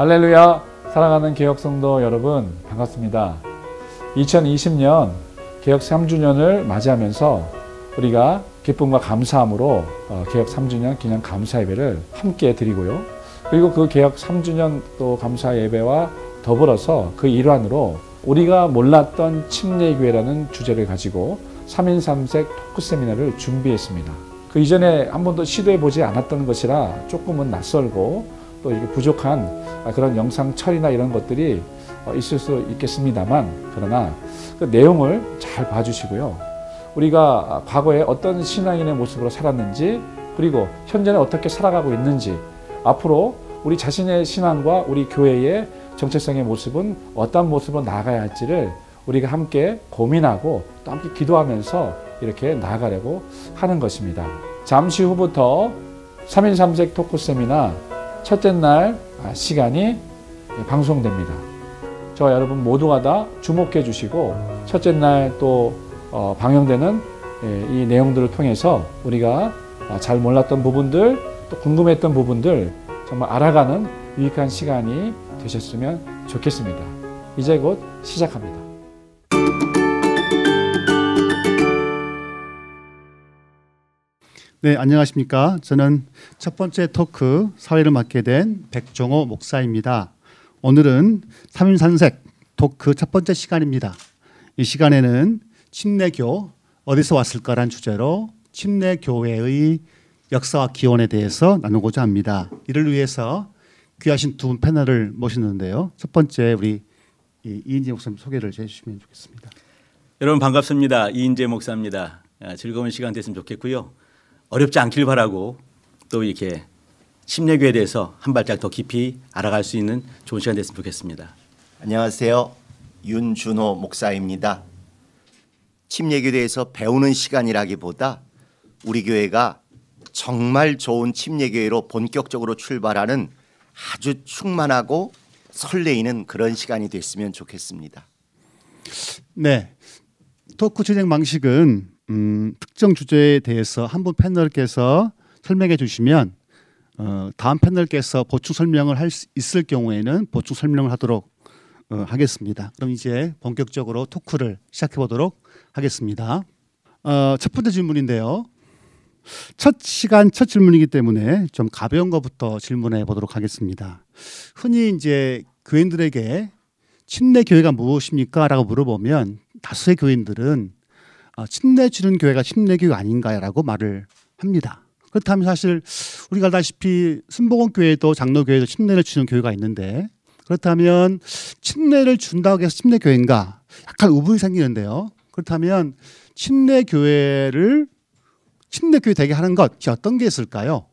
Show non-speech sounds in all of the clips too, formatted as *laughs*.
할렐루야! 사랑하는 개혁성도 여러분, 반갑습니다. 2020년 개혁 3주년을 맞이하면서 우리가 기쁨과 감사함으로 어, 개혁 3주년 기념 감사 예배를 함께 드리고요. 그리고 그 개혁 3주년 또 감사 예배와 더불어서 그 일환으로 우리가 몰랐던 침례교회라는 주제를 가지고 3인 3색 토크 세미나를 준비했습니다. 그 이전에 한 번도 시도해 보지 않았던 것이라 조금은 낯설고 또 이게 부족한 그런 영상 처리나 이런 것들이 어, 있을 수 있겠습니다만 그러나 그 내용을 잘 봐주시고요. 우리가 아, 과거에 어떤 신앙인의 모습으로 살았는지 그리고 현재는 어떻게 살아가고 있는지 앞으로 우리 자신의 신앙과 우리 교회의 정체성의 모습은 어떤 모습으로 나아가야 할지를 우리가 함께 고민하고 또 함께 기도하면서 이렇게 나아가려고 하는 것입니다. 잠시 후부터 3인 3색 토크 세미나 첫째 날 아, 시간이 방송됩니다. 저 여러분 모두가 다 주목해 주시고 첫째 날또 어, 방영되는 예, 이 내용들을 통해서 우리가 아, 잘 몰랐던 부분들 또 궁금했던 부분들 정말 알아가는 유익한 시간이 되셨으면 좋겠습니다. 이제 곧 시작합니다. 네, 안녕하십니까. 저는 첫 번째 토크 사회를 맡게 된 백종호 목사입니다. 오늘은 삼인산색 토크 첫 번째 시간입니다. 이 시간에는 침례교 어디서 왔을까란 주제로 침례교회의 역사와 기원에 대해서 나누고자 합니다. 이를 위해서 귀하신 두 분 패널을 모셨는데요첫 번째 우리 이인재 목사님 소개를 해주시면 좋겠습니다. 여러분 반갑습니다. 이인재 목사입니다. 아, 즐거운 시간 됐으면 좋겠고요. 어렵지 않길 바라고 또 이렇게 심리교에 대해서 한 발짝 더 깊이 알아갈 수 있는 좋은 시간 됐으면 좋겠습니다. 안녕하세요. 윤준호 목사입니다. 침례교에 대해서 배우는 시간이라기보다 우리 교회가 정말 좋은 침례교회로 본격적으로 출발하는 아주 충만하고 설레이는 그런 시간이 됐으면 좋겠습니다. 네. 토크 진행 방식은 음, 특정 주제에 대해서 한 분 패널께서 설명해 주시면 어, 다음 패널께서 보충 설명을 할 수 있을 경우에는 보충 설명을 하도록 어, 하겠습니다. 그럼 이제 본격적으로 토크를 시작해 보도록 하겠습니다. 어, 첫 번째 질문인데요. 첫 시간 첫 질문이기 때문에 좀 가벼운 것부터 질문해 보도록 하겠습니다. 흔히 이제 교인들에게 침례 교회가 무엇입니까? 라고 물어보면 다수의 교인들은 침례 아, 주는 교회가 침례교회 아닌가라고 말을 합니다. 그렇다면 사실 우리가 알다시피 순복음교회도 장로교회도 침례를 주는 교회가 있는데 그렇다면 침례를 준다고 해서 침례교회인가 약간 의문이 생기는데요. 그렇다면 침례교회를 침례교회 되게 하는 것 어떤 게 있을까요?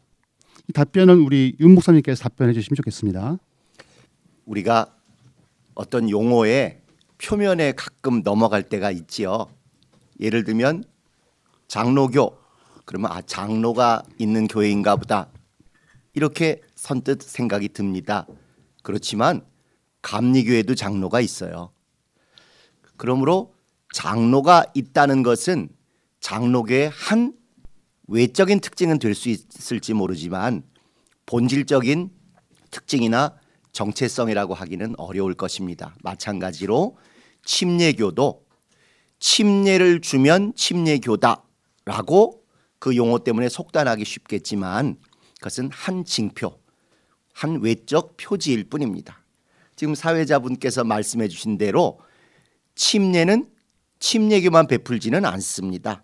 이 답변은 우리 윤 목사님께서 답변해 주시면 좋겠습니다. 우리가 어떤 용어에 표면에 가끔 넘어갈 때가 있지요. 예를 들면 장로교 그러면 아 장로가 있는 교회인가 보다 이렇게 선뜻 생각이 듭니다. 그렇지만 감리교회도 장로가 있어요. 그러므로 장로가 있다는 것은 장로교의 한 외적인 특징은 될 수 있을지 모르지만 본질적인 특징이나 정체성이라고 하기는 어려울 것입니다. 마찬가지로 침례교도 침례를 주면 침례교다라고 그 용어 때문에 속단하기 쉽겠지만 그것은 한 징표, 한 외적 표지일 뿐입니다. 지금 사회자분께서 말씀해 주신 대로 침례는 침례교만 베풀지는 않습니다.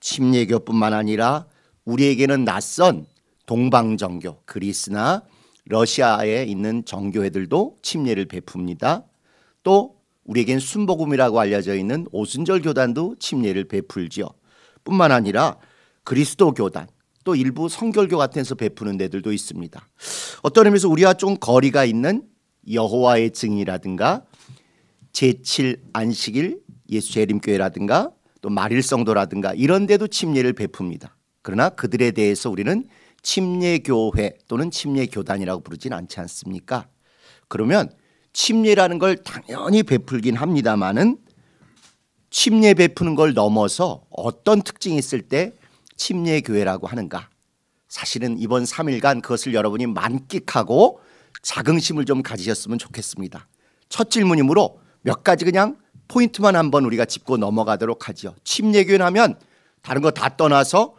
침례교뿐만 아니라 우리에게는 낯선 동방정교 그리스나 러시아에 있는 정교회들도 침례를 베풉니다. 또 우리에겐 순복음이라고 알려져 있는 오순절 교단도 침례를 베풀지요. 뿐만 아니라 그리스도 교단 또 일부 성결교 같은 데서 베푸는 데들도 있습니다. 어떤 의미에서 우리와 좀 거리가 있는 여호와의 증이라든가 제7 안식일 예수 재림교회라든가 또 말일성도라든가 이런 데도 침례를 베풉니다. 그러나 그들에 대해서 우리는 침례교회 또는 침례교단이라고 부르진 않지 않습니까? 그러면 침례라는 걸 당연히 베풀긴 합니다마는 침례 베푸는 걸 넘어서 어떤 특징이 있을 때 침례 교회라고 하는가? 사실은 이번 3일간 그것을 여러분이 만끽하고 자긍심을 좀 가지셨으면 좋겠습니다. 첫 질문이므로 몇 가지 그냥 포인트만 한번 우리가 짚고 넘어가도록 하죠 침례교회 하면 다른 거 다 떠나서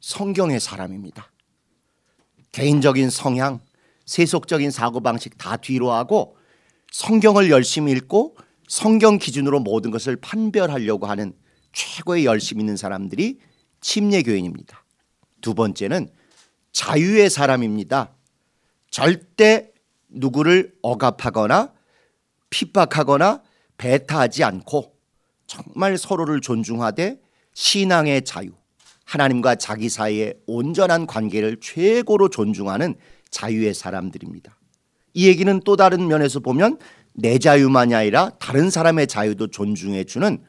성경의 사람입니다. 개인적인 성향, 세속적인 사고방식 다 뒤로 하고 성경을 열심히 읽고 성경 기준으로 모든 것을 판별하려고 하는 최고의 열심 있는 사람들이 침례교인입니다. 두 번째는 자유의 사람입니다. 절대 누구를 억압하거나 핍박하거나 배타하지 않고 정말 서로를 존중하되 신앙의 자유, 하나님과 자기 사이의 온전한 관계를 최고로 존중하는 자유의 사람들입니다. 이 얘기는 또 다른 면에서 보면 내 자유만이 아니라 다른 사람의 자유도 존중해 주는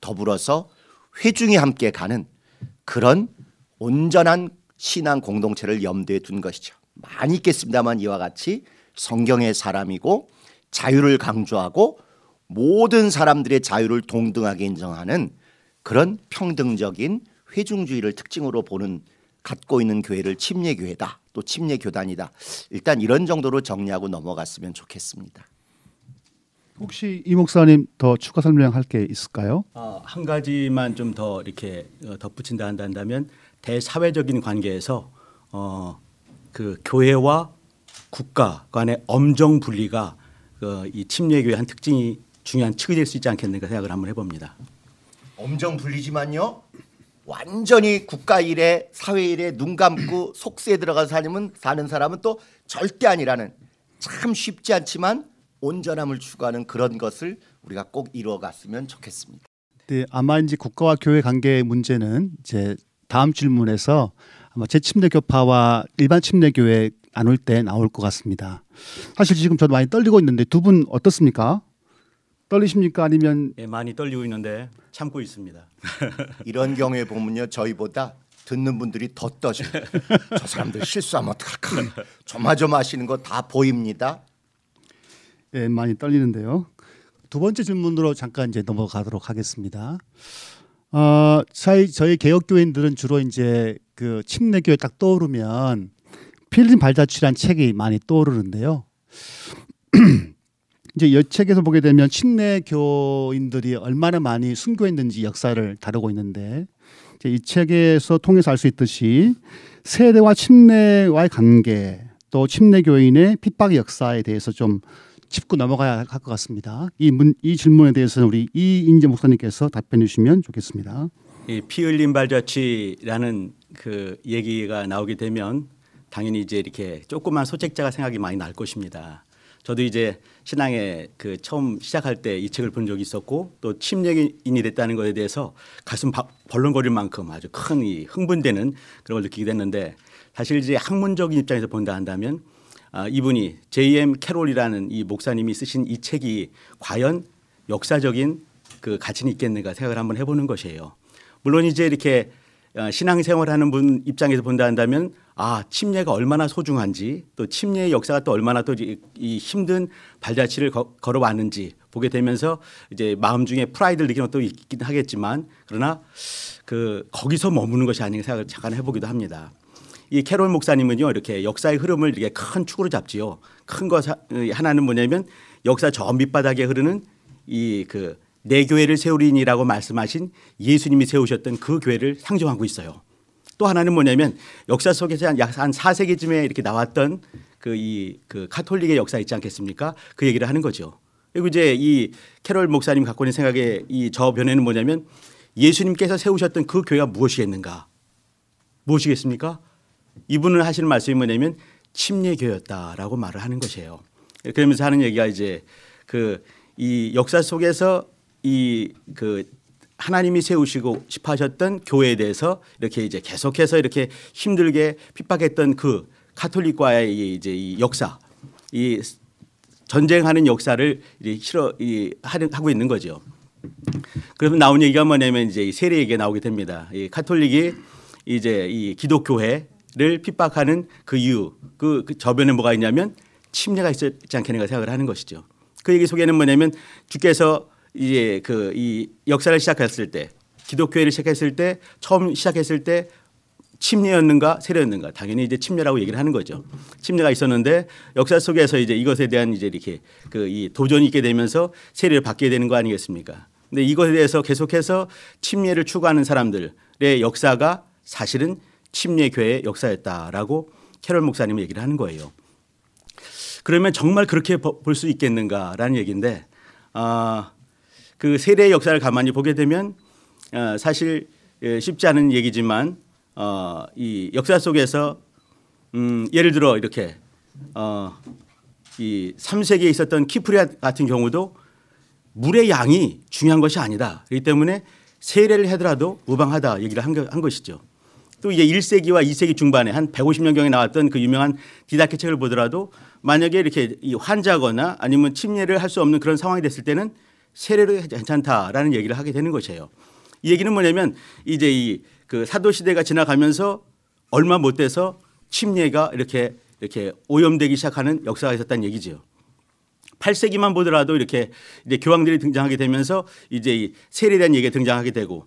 더불어서 회중이 함께 가는 그런 온전한 신앙 공동체를 염두에 둔 것이죠. 많이 있겠습니다만 이와 같이 성경의 사람이고 자유를 강조하고 모든 사람들의 자유를 동등하게 인정하는 그런 평등적인 회중주의를 특징으로 보는 갖고 있는 교회를 침례교회다. 또 침례 교단이다. 일단 이런 정도로 정리하고 넘어갔으면 좋겠습니다. 혹시 이 목사님 더 추가 설명할 게 있을까요? 어, 한 가지만 좀 더 이렇게 어, 덧붙인다 한다면 대사회적인 관계에서 어, 그 교회와 국가 간의 엄정 분리가 그이 어, 침례교회 한 특징이 중요한 측이 될 수 있지 않겠는가 생각을 한번 해봅니다. 엄정 분리지만요. 완전히 국가 일에 사회 일에 눈 감고 *clears throat* 속세에 들어가서 사는, 사는 사람은 또 절대 아니라는 참 쉽지 않지만 온전함을 추구하는 그런 것을 우리가 꼭 이루어갔으면 좋겠습니다. 네, 아마 이제 국가와 교회 관계 문제는 이제 다음 질문에서 아마 재침례교파와 일반 침례교회 안올때 나올 것 같습니다. 사실 지금 저도 많이 떨리고 있는데 두 분 어떻습니까? 떨리십니까 아니면 예, 많이 떨리고 있는데 참고 있습니다. *laughs* 이런 경우에 보면요 저희보다 듣는 분들이 더 떠져요. *laughs* 저 사람들 실수하면 어떡할까. 조마조마하시는 거 다 보입니다. 예, 많이 떨리는데요. 두 번째 질문으로 잠깐 이제 넘어가도록 하겠습니다. 어, 저희, 저희 개혁교인들은 주로 이제 그 침례교회 딱 떠오르면 필름 발자취란 책이 많이 떠오르는데요. *clears throat* 이제 여책에서 보게 되면 친례 교인들이 얼마나 많이 순교했는지 역사를 다루고 있는데 이제 이 책에서 통해서 알 수 있듯이 세대와 친례와의 관계 또 친례 교인의 핍박 역사에 대해서 좀 짚고 넘어가야 할 것 같습니다. 이, 문, 이 질문에 대해서는 우리 이인재 목사님께서 답변해 주시면 좋겠습니다. 피 흘린 발자취라는 그 얘기가 나오게 되면 당연히 이제 이렇게 조그만 소책자가 생각이 많이 날 것입니다. 저도 이제 신앙에 그 처음 시작할 때 이 책을 본 적이 있었고 또 침례인이 됐다는 것에 대해서 가슴 벌렁거릴 만큼 아주 큰 이 흥분되는 그런 걸 느끼게 됐는데 사실 이제 학문적인 입장에서 본다 한다면 아, 이분이 J.M. 캐롤이라는 이 목사님이 쓰신 이 책이 과연 역사적인 그 가치는 있겠는가 생각을 한번 해보는 것이에요. 물론 이제 이렇게 어, 신앙생활하는 분 입장에서 본다 한다면 아 침례가 얼마나 소중한지 또 침례의 역사가 또 얼마나 또 이 힘든 발자취를 거, 걸어왔는지 보게 되면서 이제 마음 중에 프라이드를 느끼는 것도 있긴 하겠지만 그러나 그 거기서 머무는 것이 아닌가 생각을 잠깐 해보기도 합니다. 이 캐롤 목사님은요 이렇게 역사의 흐름을 이렇게 큰 축으로 잡지요. 큰것 어, 하나는 뭐냐면 역사 저 밑바닥에 흐르는 이그 내 교회를 세우리니라고 말씀하신 예수님이 세우셨던 그 교회를 상정하고 있어요. 또 하나는 뭐냐면 역사 속에서 약한 4세기쯤에 이렇게 나왔던 그 이 그 카톨릭의 역사 있지 않겠습니까? 그 얘기를 하는 거죠. 그리고 이제 이 캐롤 목사님 갖고 있는 생각의 이 저변에는 뭐냐면 예수님께서 세우셨던 그 교회가 무엇이겠는가? 무엇이겠습니까? 이분은 하시는 말씀이 뭐냐면 침례교였다라고 말을 하는 것이에요. 그러면서 하는 얘기가 이제 그 이 역사 속에서 이그 하나님이 세우시고 싶어 하셨던 교회에 대해서 이렇게 이제 계속해서 이렇게 힘들게 핍박했던 그 카톨릭과의 이제 이 역사, 이 전쟁하는 역사를 실어 하고 있는 거죠. 그러면 나온 얘기가 뭐냐면 이제 세례 얘기 나오게 됩니다. 이 카톨릭이 이제 이 기독교회를 핍박하는 그 이유, 그, 그 저변에 뭐가 있냐면 침례가 있지 않겠는가 생각을 하는 것이죠. 그 얘기 속에는 뭐냐면 주께서 이제 그 이 역사를 시작했을 때 기독교회를 시작했을 때 처음 시작했을 때 침례였는가 세례였는가 당연히 이제 침례라고 얘기를 하는 거죠. 침례가 있었는데 역사 속에서 이제 이것에 대한 이제 이렇게 그 이 도전이 있게 되면서 세례를 받게 되는 거 아니겠습니까? 근데 이것에 대해서 계속해서 침례를 추구하는 사람들의 역사가 사실은 침례교회의 역사였다라고 캐롤 목사님이 얘기를 하는 거예요. 그러면 정말 그렇게 볼 수 있겠는가라는 얘기인데 아, 그 세례의 역사를 가만히 보게 되면 어, 사실 예, 쉽지 않은 얘기지만 어, 이 역사 속에서 음, 예를 들어 이렇게 어, 이 3세기에 있었던 키프리아 같은 경우도 물의 양이 중요한 것이 아니다. 그렇기 때문에 세례를 하더라도 무방하다 얘기를 한 것이죠. 또 이제 1세기와 2세기 중반에 한 150년경에 나왔던 그 유명한 디다케 책을 보더라도 만약에 이렇게 환자거나 아니면 침례를 할 수 없는 그런 상황이 됐을 때는 세례로 괜찮다라는 얘기를 하게 되는 것이에요. 이 얘기는 뭐냐면 이제 이그 사도 시대가 지나가면서 얼마 못 돼서 침례가 이렇게 이렇게 오염되기 시작하는 역사가 있었다는 얘기지 8세기만 보더라도 이렇게 이제 교황들이 등장하게 되면서 이제 이 세례에 대한 얘기가 등장하게 되고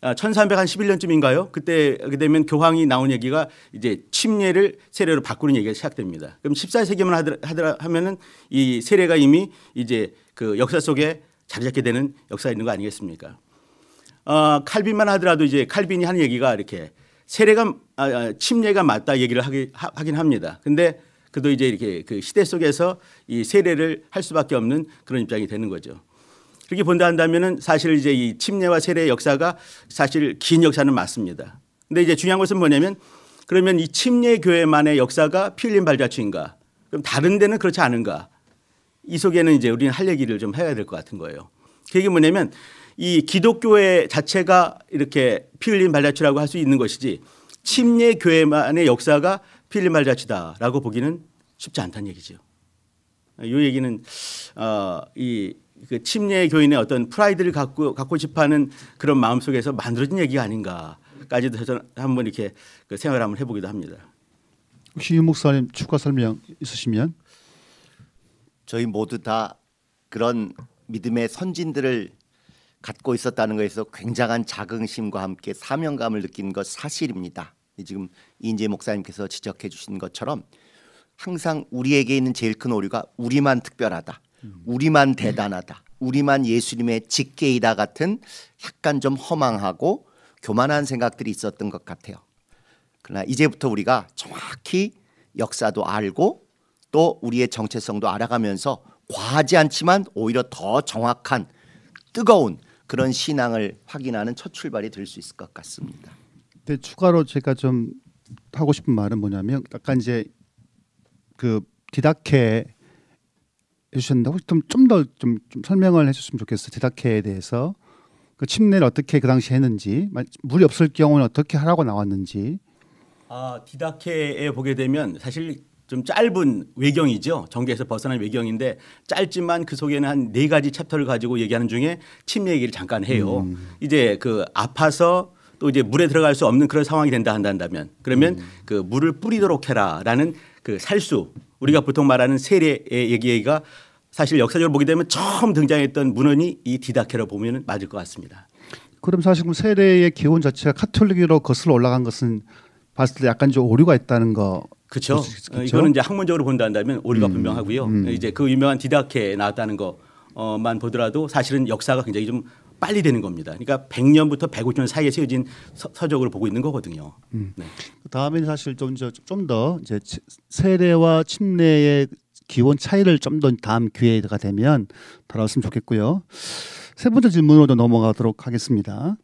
1311년쯤인가요? 아, 그때 되면 교황이 나온 얘기가 이제 침례를 세례로 바꾸는 얘기가 시작됩니다. 그럼 14세기만 하더라, 하면은 이 세례가 이미 이제 그 역사 속에 자리 잡게 되는 역사 있는 거 아니겠습니까? 어, 칼빈만 하더라도 이제 칼빈이 한 얘기가 이렇게 세례가 아, 아, 침례가 맞다 얘기를 하기, 하, 긴 합니다. 근데 그도 이제 이렇게 그 시대 속에서 이 세례를 할 수밖에 없는 그런 입장이 되는 거죠. 그렇게 본다 한다면은 사실 이제 이 침례와 세례의 역사가 사실 긴 역사는 맞습니다. 근데 이제 중요한 것은 뭐냐면 그러면 이 침례 교회만의 역사가 필름 발자취인가? 그럼 다른 데는 그렇지 않은가? 이 속에는 이제 우리는 할 얘기를 좀 해야 될 것 같은 거예요. 그게 뭐냐면 이 기독교회 자체가 이렇게 피 흘린 발자취라고 할 수 있는 것이지 침례 교회만의 역사가 피 흘린 발자취다라고 보기는 쉽지 않다는 얘기죠. 이 얘기는 어, 이그 침례 교인의 어떤 프라이드를 갖고 갖고 싶어하는 그런 마음 속에서 만들어진 얘기가 아닌가까지도 저는 한번 이렇게 그 생각을 한번 해보기도 합니다. 혹시 유 목사님 추가 설명 있으시면? 저희 모두 다 그런 믿음의 선진들을 갖고 있었다는 것에서 굉장한 자긍심과 함께 사명감을 느낀 것 사실입니다. 지금 인재 목사님께서 지적해 주신 것처럼 항상 우리에게 있는 제일 큰 오류가 우리만 특별하다. 우리만 대단하다. 우리만 예수님의 직계이다 같은 약간 좀 허망하고 교만한 생각들이 있었던 것 같아요. 그러나 이제부터 우리가 정확히 역사도 알고 또 우리의 정체성도 알아가면서 과하지 않지만 오히려 더 정확한 뜨거운 그런 신앙을 확인하는 첫 출발이 될 수 있을 것 같습니다. 근 추가로 제가 좀 하고 싶은 말은 뭐냐면 약간 이제 그 디다케 해주셨는데 혹시 좀좀 더좀좀 설명을 해줬으면 좋겠어 디다케에 대해서 그 침례를 어떻게 그 당시 했는지 물이 없을 경우는 어떻게 하라고 나왔는지. 아 디다케에 보게 되면 사실 좀 짧은 외경이죠. 전개에서 벗어난 외경인데 짧지만 그 속에는 한 네 가지 챕터를 가지고 얘기하는 중에 침 얘기를 잠깐 해요. 음. 이제 그 아파서 또 이제 물에 들어갈 수 없는 그런 상황이 된다 한다면 그러면 음. 그 물을 뿌리도록 해라라는 그 살수 우리가 보통 말하는 세례의 얘기가 사실 역사적으로 보게 되면 처음 등장했던 문헌이 이 디다케로 보면 맞을 것 같습니다. 그럼 사실 세례의 기원 자체가 카톨릭으로 거슬러 올라간 것은 봤을 때 약간 좀 오류가 있다는 거. 그렇죠. 이거는 이제 학문적으로 본다면 오류가 음. 분명하고요. 음. 이제 그 유명한 디다케 나왔다는 것만 어, 보더라도 사실은 역사가 굉장히 좀 빨리 되는 겁니다. 그러니까 100년부터 150년 사이에 세워진 서, 적으로 보고 있는 거거든요. 음. 네. 그 다음에는 사실 좀좀더 이제 세례와 침례의 기원 차이를 좀 더 다음 기회가 되면 다뤘으면 좋겠고요. 세 번째 질문으로 넘어가도록 하겠습니다.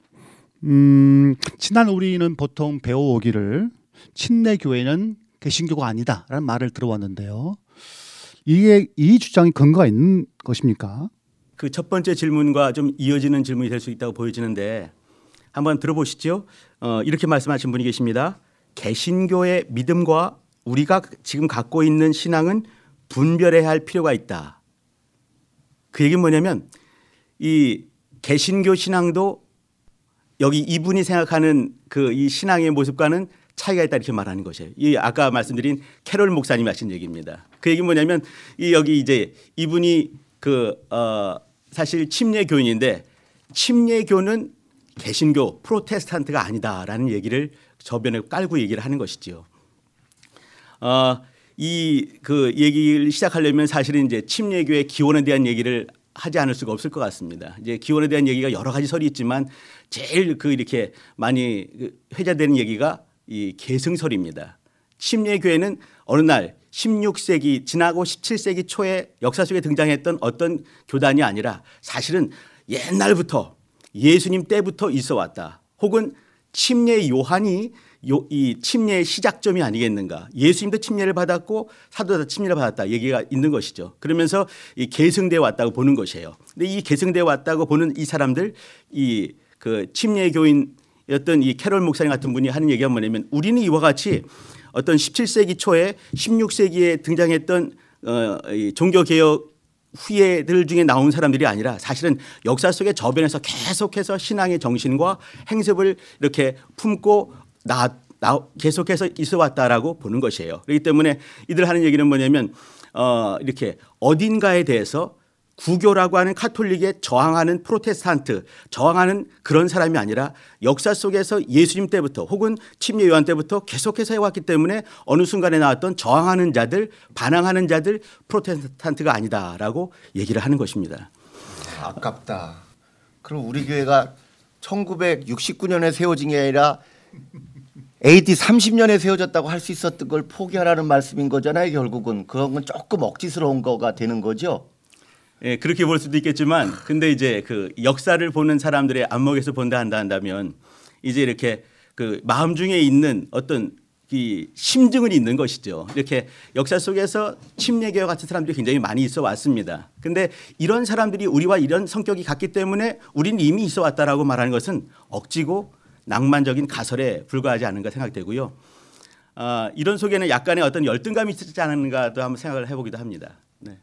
음, 지난 우리는 보통 배워오기를 친내 교회는 개신교가 아니다라는 말을 들어왔는데요. 이게 이 주장이 근거가 있는 것입니까? 그 첫 번째 질문과 좀 이어지는 질문이 될 수 있다고 보여지는데 한번 들어보시죠. 어, 이렇게 말씀하신 분이 계십니다. 개신교의 믿음과 우리가 지금 갖고 있는 신앙은 분별해야 할 필요가 있다. 그 얘기는 뭐냐면 이 개신교 신앙도 여기 이분이 생각하는 그 이 신앙의 모습과는 차이가 있다 이렇게 말하는 것이에요. 이 아까 말씀드린 캐롤 목사님이 하신 얘기입니다. 그얘기 뭐냐면 이 여기 이제 이분이 그어 사실 침례 교인인데 침례 교는 개신교 프로테스탄트가 아니다라는 얘기를 저변에 깔고 얘기를 하는 것이지요. 어, 이그 얘기를 시작하려면 사실은 이제 침례교의 기원에 대한 얘기를 하지 않을 수가 없을 것 같습니다. 이제 기원에 대한 얘기가 여러 가지 설이 있지만 제일 그 이렇게 많이 그 회자되는 얘기가 이 계승설입니다. 침례교회는 어느 날 16세기 지나고 17세기 초에 역사 속에 등장했던 어떤 교단이 아니라 사실은 옛날부터 예수님 때부터 있어 왔다. 혹은 침례 요한이 이 침례의 시작점이 아니겠는가. 예수님도 침례를 받았고 사도도 침례를 받았다 얘기가 있는 것이죠. 그러면서 이 계승돼 왔다고 보는 것이에요. 근데 이 계승돼 왔다고 보는 이 사람들 이그 침례 교인이었던 이 캐롤 목사님 같은 분이 하는 얘기가 뭐냐면 우리는 이와 같이 어떤 17세기 초에 16세기에 등장했던 어, 종교 개혁 후예들 중에 나온 사람들이 아니라 사실은 역사 속의 저변에서 계속해서 신앙의 정신과 행습을 이렇게 품고 나, 나 계속해서 있어 왔다라고 보는 것이에요. 그렇기 때문에 이들 하는 얘기는 뭐냐면 어, 이렇게 어딘가에 대해서 구교라고 하는 카톨릭에 저항하는 프로테스탄트, 저항하는 그런 사람이 아니라 역사 속에서 예수님 때부터 혹은 침례 요한 때부터 계속해서 해왔기 때문에 어느 순간에 나왔던 저항하는 자들, 반항하는 자들 프로테스탄트가 아니다라고 얘기를 하는 것입니다. 아깝다. 그럼 우리 교회가 1969년에 세워진 게 아니라 AD 30년에 세워졌다고 할 수 있었던 걸 포기하라는 말씀인 거잖아요. 결국은 그런 건 조금 억지스러운 거가 되는 거죠. 예, 그렇게 볼 수도 있겠지만 근데 이제 그 역사를 보는 사람들의 안목에서 본다 한다 한다면 이제 이렇게 그 마음 중에 있는 어떤 이 심증은 있는 것이죠. 이렇게 역사 속에서 침례계 같은 사람들이 굉장히 많이 있어 왔습니다. 근데 이런 사람들이 우리와 이런 성격이 같기 때문에 우리는 이미 있어 왔다라고 말하는 것은 억지고 낭만적인 가설에 불과하지 않은가 생각되고요. 어, 아, 이런 속에는 약간의 어떤 열등감이 있지 않은가도 한번 생각을 해보기도 합니다. 네.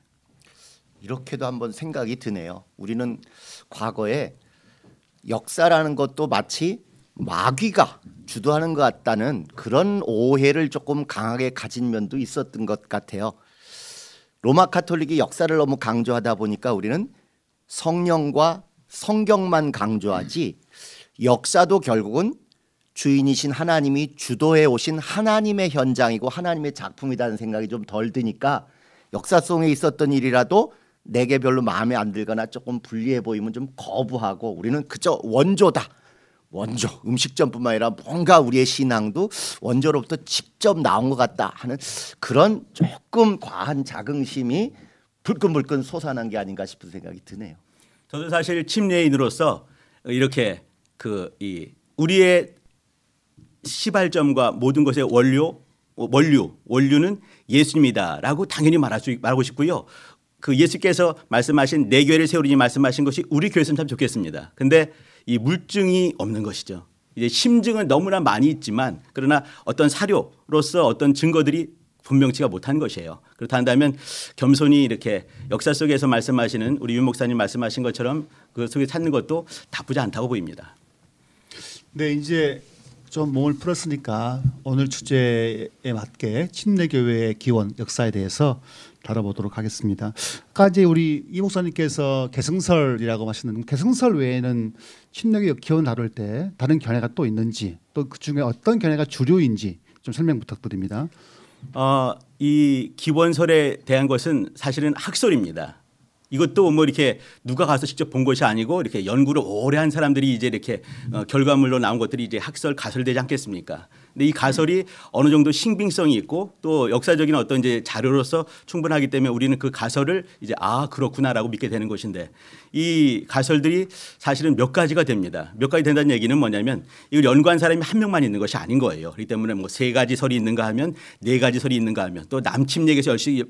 이렇게도 한번 생각이 드네요. 우리는 과거에 역사라는 것도 마치 마귀가 주도하는 것 같다는 그런 오해를 조금 강하게 가진 면도 있었던 것 같아요. 로마 카톨릭이 역사를 너무 강조하다 보니까 우리는 성령과 성경만 강조하지 역사도 결국은 주인이신 하나님이 주도해 오신 하나님의 현장이고 하나님의 작품이라는 생각이 좀 덜 드니까 역사 속에 있었던 일이라도 내게 별로 마음에 안 들거나 조금 불리해 보이면 좀 거부하고 우리는 그저 원조다. 원조 음식점뿐만 아니라 뭔가 우리의 신앙도 원조로부터 직접 나온 것 같다 하는 그런 조금 과한 자긍심이 불끈불끈 솟아난 게 아닌가 싶은 생각이 드네요. 저도 사실 침례인으로서 이렇게 그이 우리의 시발점과 모든 것의 원료 원류 원류는 예수님이다라고 당연히 말할 수 말하고 싶고요. 그 예수께서 말씀하신 내 교회를 세우리니 말씀하신 것이 우리 교회였으면 참 좋겠습니다. 근데 이 물증이 없는 것이죠. 이제 심증은 너무나 많이 있지만 그러나 어떤 사료로서 어떤 증거들이 분명치가 못한 것이에요. 그렇다 면 겸손히 이렇게 역사 속에서 말씀하시는 우리 윤 목사님 말씀하신 것처럼 그 속에 찾는 것도 나쁘지 않다고 보입니다. 네, 이제 좀 몸을 풀었으니까 오늘 주제에 맞게 침례교회의 기원 역사에 대해서 다뤄보도록 하겠습니다. 까이 우리 이 목사님께서 개승설이라고 하시는 개승설 외에는 침례교회 기원 다룰 때 다른 견해가 또 있는지 또 그 중에 어떤 견해가 주류인지 좀 설명 부탁드립니다. 어, 이 기원설에 대한 것은 사실은 학설입니다. 이것도 뭐 이렇게 누가 가서 직접 본 것이 아니고 이렇게 연구를 오래 한 사람들이 이제 이렇게 어, 결과물로 나온 것들이 이제 학설 가설되지 않겠습니까? 근데 이 가설이 어느 정도 신빙성이 있고 또 역사적인 어떤 이제 자료로서 충분하기 때문에 우리는 그 가설을 이제 아 그렇구나라고 믿게 되는 것인데 이 가설들이 사실은 몇 가지가 됩니다. 몇 가지 된다는 얘기는 뭐냐면 이걸 연구한 사람이 한 명만 있는 것이 아닌 거예요. 그렇기 때문에 뭐 세 가지 설이 있는가 하면 네 가지 설이 있는가 하면 또 남침 얘기에서 열심히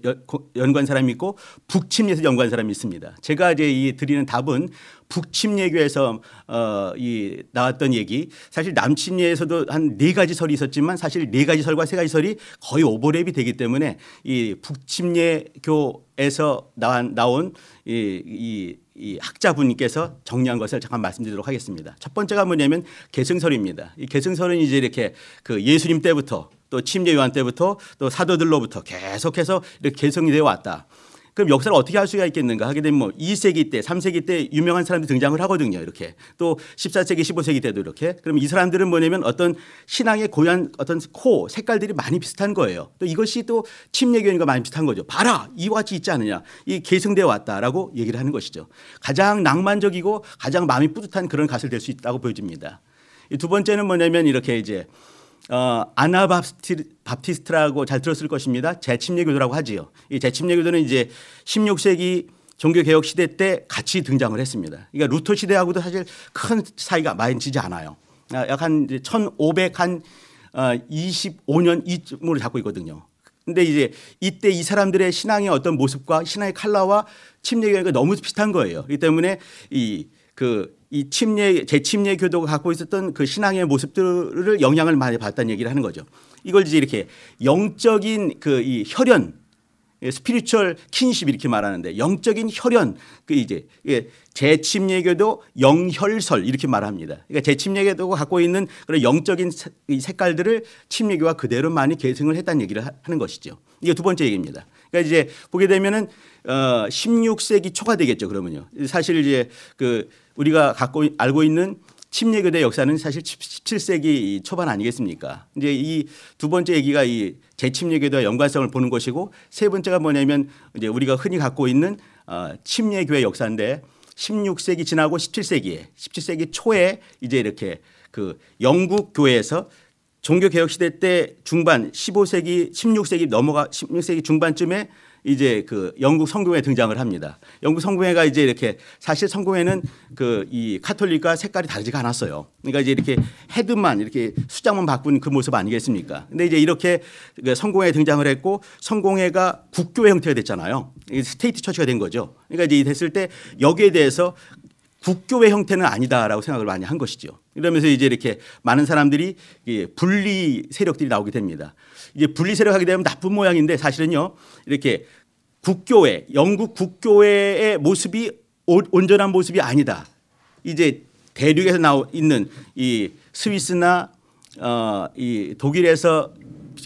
연구한 사람이 있고 북침 얘기에서 연구한 사람이 있습니다. 제가 이제 이 드리는 답은 북침례교에서 어, 이 나왔던 얘기 사실 남침례에서도 한 네 가지 설이 있었지만 사실 네 가지 설과 세 가지 설이 거의 오버랩이 되기 때문에 이 북침례교에서 나온 이, 이, 이 학자분께서 정리한 것을 잠깐 말씀드리도록 하겠습니다. 첫 번째가 뭐냐면 계승설입니다. 이 계승설은 이제 이렇게 그 예수님 때부터 또 침례 요한 때부터 또 사도들로부터 계속해서 이렇게 계승이 되어 왔다. 그럼 역사를 어떻게 할 수가 있겠는가 하게 되면 뭐 2세기 때, 3세기 때 유명한 사람들이 등장을 하거든요. 이렇게. 또 14세기, 15세기 때도 이렇게. 그럼 이 사람들은 뭐냐면 어떤 신앙의 고유한 어떤 코, 색깔들이 많이 비슷한 거예요. 또 이것이 또 침례교인과 많이 비슷한 거죠. 봐라! 이와 같이 있지 않느냐. 이 계승되어 왔다라고 얘기를 하는 것이죠. 가장 낭만적이고 가장 마음이 뿌듯한 그런 가설 될 수 있다고 보여집니다. 두 번째는 뭐냐면 이렇게 이제 어, 아나바티스트라고 잘 들었을 것입니다. 제침례교도라고 하지요. 이 제침례교도는 이제 16세기 종교개혁 시대 때 같이 등장을 했습니다. 그러니까 루터 시대하고도 사실 큰 사이가 많이 지지 않아요. 약한 1500 한 25년 이쯤으로 잡고 있거든요. 근데 이제 이때 이 사람들의 신앙의 어떤 모습과 신앙의 칼라와 침례교가 너무 비슷한 거예요. 이 때문에 이 그이 침례 재침례 교도가 갖고 있었던 그 신앙의 모습들을 영향을 많이 받았다는 얘기를 하는 거죠. 이걸 이제 이렇게 영적인 그 이 혈연 스피리추얼 예, 킨십 이렇게 말하는데 영적인 혈연 그 이제 예, 재침례교도 영혈설 이렇게 말합니다. 그러니까 재침례교도가 갖고 있는 그런 영적인 색깔들을 침례교와 그대로 많이 계승을 했다는 얘기를 하는 것이죠. 이게 두 번째 얘기입니다. 그러니까 이제 보게 되면은 어 16세기 초가 되겠죠. 그러면요. 사실 이제 그 우리가 갖고 알고 있는 침례교대 역사는 사실 17세기 초반 아니겠습니까? 이제 이두 번째 얘기가 이 재침례교대와 연관성을 보는 것이고 세 번째가 뭐냐면 이제 우리가 흔히 갖고 있는 어, 침례교회 역사인데 16세기 지나고 17세기에 17세기 초에 이제 이렇게 그 영국 교회에서 종교 개혁 시대 때 중반 15세기 16세기 넘어가 16세기 중반쯤에 이제 그 영국 성공회 등장을 합니다. 영국 성공회가 이제 이렇게 사실 성공회는 그 이 카톨릭과 색깔이 다르지가 않았어요. 그러니까 이제 이렇게 헤드만 이렇게 수장만 바꾼 그 모습 아니겠습니까? 근데 이제 이렇게 그 성공회 등장을 했고 성공회가 국교의 형태가 됐잖아요. 스테이트 처치가 된 거죠. 그러니까 이제 됐을 때 여기에 대해서 국교의 형태는 아니다라고 생각을 많이 한 것이죠. 이러면서 이제 이렇게 많은 사람들이 분리 세력들이 나오게 됩니다. 이제 분리 세력하게 되면 나쁜 모양인데 사실은요 이렇게 국교회 영국 국교회의 모습이 온전한 모습이 아니다. 이제 대륙에서 나오 있는 이 스위스나 어, 이 독일에서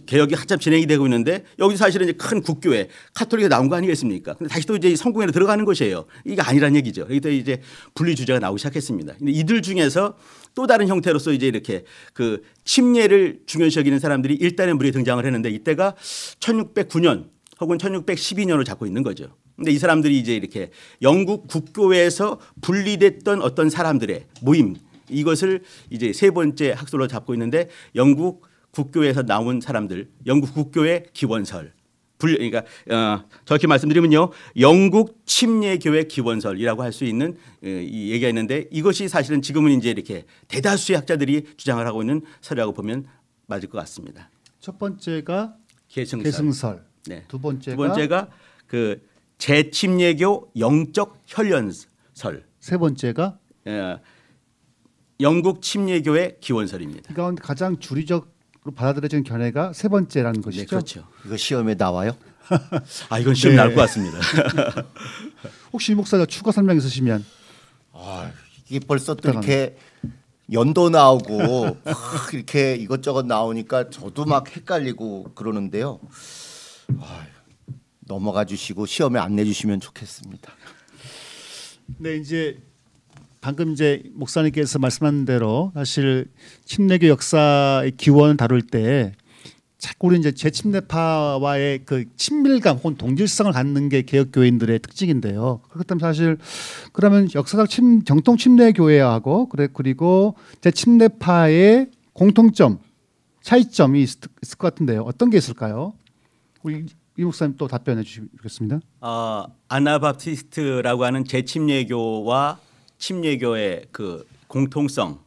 개혁이 한참 진행이 되고 있는데 여기 사실은 이제 큰 국교회 카톨릭에 나온 거 아니겠습니까? 근데 다시 또 이제 성공회로 들어가는 것이에요. 이게 아니란 얘기죠. 여기서 이제 분리 주제가 나오기 시작했습니다. 이들 중에서 또 다른 형태로서 이제 이렇게 그 침례를 중요시 여기는 사람들이 일단의 무리에 등장을 했는데 이때가 1609년 혹은 1612년으로 잡고 있는 거죠. 근데 이 사람들이 이제 이렇게 영국 국교회에서 분리됐던 어떤 사람들의 모임 이것을 이제 세 번째 학설로 잡고 있는데 영국 국교에서 나온 사람들, 영국 국교의 기원설. 불, 그러니까 어, 정확히 말씀드리면요, 영국 침례교회 기원설이라고 할 수 있는 에, 어, 이 얘기가 있는데 이것이 사실은 지금은 이제 이렇게 대다수의 학자들이 주장을 하고 있는 설이라고 보면 맞을 것 같습니다. 첫 번째가 계승설, 계승설. 네. 두 번째가, 두 번째가 그 재침례교 영적 혈연설, 세 번째가 에, 어, 영국 침례교회 기원설입니다. 그러니까 가장 주류적 받아들여진 견해가 세 번째라는 네, 것이죠. 네, 그렇죠. 이거 시험에 나와요? *laughs* 아 이건 시험 네. 나것 같습니다. *laughs* 혹시 목사가 추가 설명 있으시면? 아 이게 벌써 또 이렇게 연도 나오고 막 이렇게 이것저것 나오니까 저도 막 헷갈리고 그러는데요. 아, 넘어가 주시고 시험에 안 내주시면 좋겠습니다. 네 이제 방금 이제 목사님께서 말씀한 대로 사실 침례교 역사의 기원을 다룰 때 자꾸 우리 이제 재침례파와의 그 친밀감 혹은 동질성을 갖는 게 개혁 교인들의 특징인데요. 그렇다면 사실 그러면 역사적 침 정통 침례 교회하고 그래 그리고 재침례파의 공통점 차이점이 있을, 있을 것 같은데요. 어떤 게 있을까요? 우리 이 목사님 또 답변해 주시겠습니다. 어, 아나바티스트라고 하는 재침례교와 침례교의 그 공통성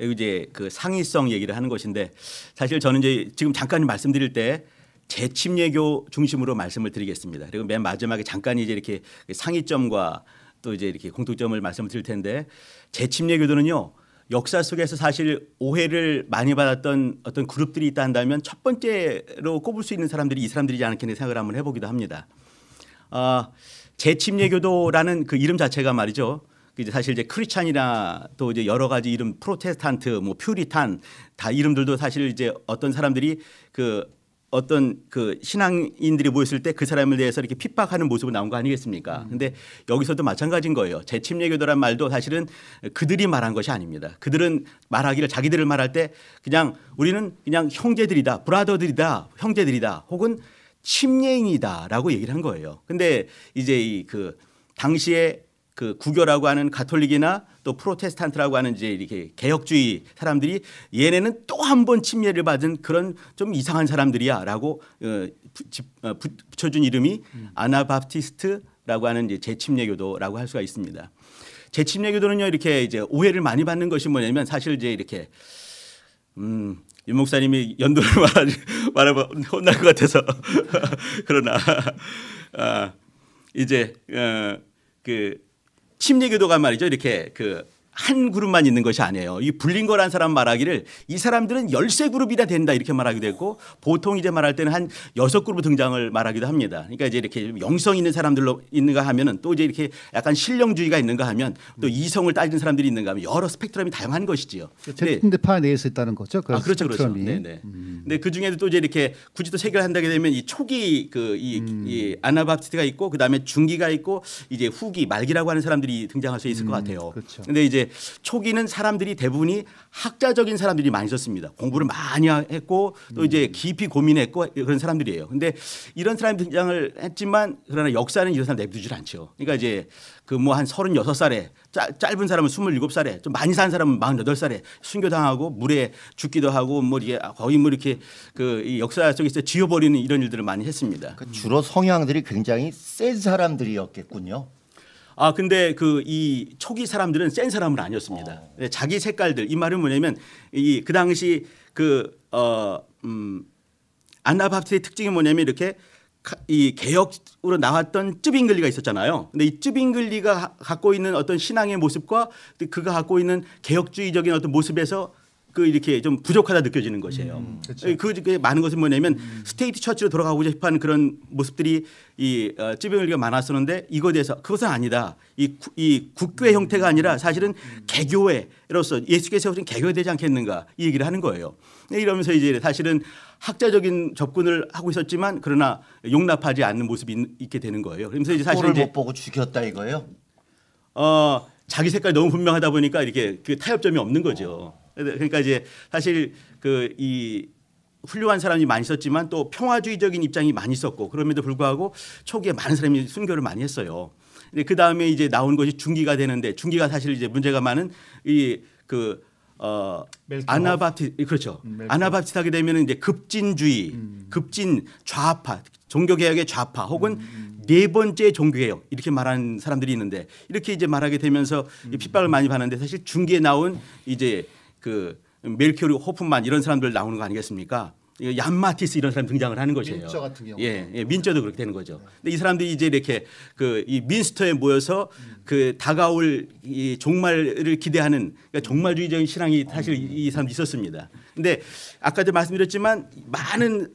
이제 그 상위성 얘기를 하는 것인데 사실 저는 이제 지금 잠깐 말씀드릴 때 재침례교 중심으로 말씀을 드리겠습니다. 그리고 맨 마지막에 잠깐 이제 이렇게 그 상위점과 또 이제 이렇게 공통점을 말씀 드릴 텐데 재침례교도는요 역사 속에서 사실 오해를 많이 받았던 어떤 그룹들이 있다 한다면 첫 번째로 꼽을 수 있는 사람들이 이 사람들이지 않겠는 생각을 한번 해보기도 합니다. 아 재침례교도라는 그 이름 자체가 말이죠 이제 사실 이제 크리찬이나 또 이제 여러 가지 이름 프로테스탄트 뭐 퓨리탄 다 이름들도 사실 이제 어떤 사람들이 그 어떤 그 신앙인들이 모였을 때 그 사람을 대해서 이렇게 핍박하는 모습이 나온 거 아니겠습니까? 음. 근데 여기서도 마찬가지인 거예요. 재침례교도란 말도 사실은 그들이 말한 것이 아닙니다. 그들은 말하기를 자기들을 말할 때 그냥 우리는 그냥 형제들이다, 브라더들이다, 형제들이다, 혹은 침례인이다라고 얘기를 한 거예요. 근데 이제 이 그 당시에 그 구교라고 하는 가톨릭이나 또 프로테스탄트라고 하는 이제 이렇게 개혁주의 사람들이 얘네는 또 한 번 침례를 받은 그런 좀 이상한 사람들이야라고 어, 어, 붙여준 이름이 아나바티스트라고 하는 이제 재침례교도라고 할 수가 있습니다. 재침례교도는요 이렇게 이제 오해를 많이 받는 것이 뭐냐면 사실 이제 이렇게 음, 윤 목사님이 연도를 *laughs* 말하, 말하면 혼날 것 같아서 *laughs* 그러나 아, 이제 어, 그 심리교도가 말이죠. 이렇게 그한 그룹만 있는 것이 아니에요. 이불린거란 사람 말하기를 이 사람들은 열세 그룹이나 된다 이렇게 말하기도 했고 보통 이제 말할 때는 한 여섯 그룹 등장을 말하기도 합니다. 그러니까 이제 이렇게 영성 있는 사람들로 있는가 하면은 또 이제 이렇게 약간 신령주의가 있는가 하면 또 음. 이성을 따지는 사람들이 있는가 하면 여러 스펙트럼이 다양한 것이지요. 제트파 그러니까 내에서 있다는 거죠. 그 아, 그렇죠. 그렇죠. 네네. 네. 음. 근데 그 중에도 또 이제 이렇게 굳이 또 세계를 한다게 되면 이 초기 그이 음. 이 아나바티스트가 있고 그다음에 중기가 있고 이제 후기 말기라고 하는 사람들이 등장할 수 있을 음. 것 같아요. 그렇죠. 근데 이제 초기는 사람들이 대부분이 학자적인 사람들이 많이 썼습니다. 공부를 많이 했고 또 이제 음. 깊이 고민했고 그런 사람들이에요. 근데 이런 사람이 등장을 했지만 그러나 역사는 이런 사람 내두질 않죠. 그러니까 이제 그 뭐한 서른 살에 짧은 사람은 스물 살에좀 많이 산 사람은 마흔 살에 순교당하고 물에 죽기도 하고 뭐 이게 거의 뭐 이렇게 그 역사 속에서 지워버리는 이런 일들을 많이 했습니다. 그러니까 주로 성향들이 굉장히 센 사람들이었겠군요. 아 근데 그 이 초기 사람들은 센 사람은 아니었습니다. 어. 네, 자기 색깔들 이 말은 뭐냐면 이 그 당시 그어음 아나바프트의 특징이 뭐냐면 이렇게 이 개혁으로 나왔던 쯔빙글리가 있었잖아요. 근데 이 쯔빙글리가 갖고 있는 어떤 신앙의 모습과 그가 갖고 있는 개혁주의적인 어떤 모습에서 그 이렇게 좀 부족하다 느껴지는 것이에요. 음, 예, 그 많은 것은 뭐냐면 음. 스테이트 처치로 돌아가고 싶어하는 그런 모습들이 이 어, 찌병일기가 많았었는데 이거에 대해서 그것은 아니다. 이, 이 국교의 음. 형태가 아니라 사실은 음. 개교회로서 예수께서 세우신 개교회 되지 않겠는가 이 얘기를 하는 거예요. 네, 이러면서 이제 사실은 학자적인 접근을 하고 있었지만 그러나 용납하지 않는 모습이 있, 게 되는 거예요. 그러면서 이제 사실 이제 못 보고 죽였다 이거예요. 어 자기 색깔이 너무 분명하다 보니까 이렇게 그 타협점이 없는 거죠. 그러니까 이제 사실 그 이 훌륭한 사람이 많이 있었지만또 평화주의적인 입장이 많이 있었고 그럼에도 불구하고 초기에 많은 사람이 순교를 많이 했어요. 근그 다음에 이제 나온 것이 중기가 되는데 중기가 사실 이제 문제가 많은 이 그 어 아나바티 예, 그렇죠 음, 아나바티스하게 되면 이제 급진주의 음. 급진 좌파 종교개혁의 좌파 혹은 음. 음. 네 번째 종교개혁 이렇게 말하는 사람들이 있는데 이렇게 이제 말하게 되면서 음. 핍박을 많이 받는데 사실 중기에 나온 이제 그 멜키오르 호프만 이런 사람들 나오는 거 아니겠습니까? 얀마티스 이런 사람 등장을 하는 거죠. 민저 같은 경우. 예, 예, 민저도 그렇게 되는 거죠. 네. 근데 이 사람들이 이제 이렇게 그 이 민스터에 모여서 음. 그 다가올 이 종말을 기대하는 그러니까 종말주의적인 신앙이 사실 음. 이 사람 있었습니다. 근데 아까도 말씀드렸지만 많은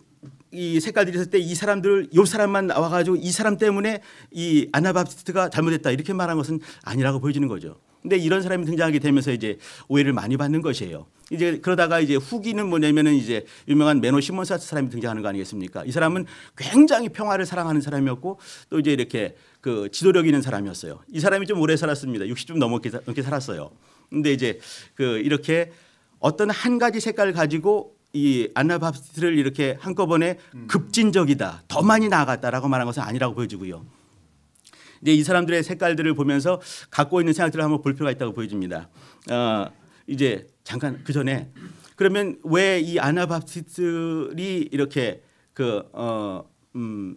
이 색깔들이 있을 때 이 사람들 요 사람만 나와 가지고 이 사람 때문에 이아나바프스트가 잘못했다 이렇게 말한 것은 아니라고 보여지는 거죠. 근데 이런 사람이 등장하게 되면서 이제 오해를 많이 받는 것이에요. 이제 그러다가 이제 후기는 뭐냐면은 이제 유명한 메노 시몬사스 사람이 등장하는 거 아니겠습니까? 이 사람은 굉장히 평화를 사랑하는 사람이었고 또 이제 이렇게 그 지도력 있는 사람이었어요. 이 사람이 좀 오래 살았습니다. 60 좀 넘게 넘게 살았어요. 근데 이제 그 이렇게 어떤 한 가지 색깔 을 가지고 이안나바스트를 이렇게 한꺼번에 음. 급진적이다 더 많이 나아갔다라고 말한 것은 아니라고 보여지고요. 이제 이 사람들의 색깔들을 보면서 갖고 있는 생각들을 한번 볼 필요가 있다고 보여집니다. 어, 이제 잠깐 그 전에 그러면 왜 이아나바티들이 이렇게 그 어, 음,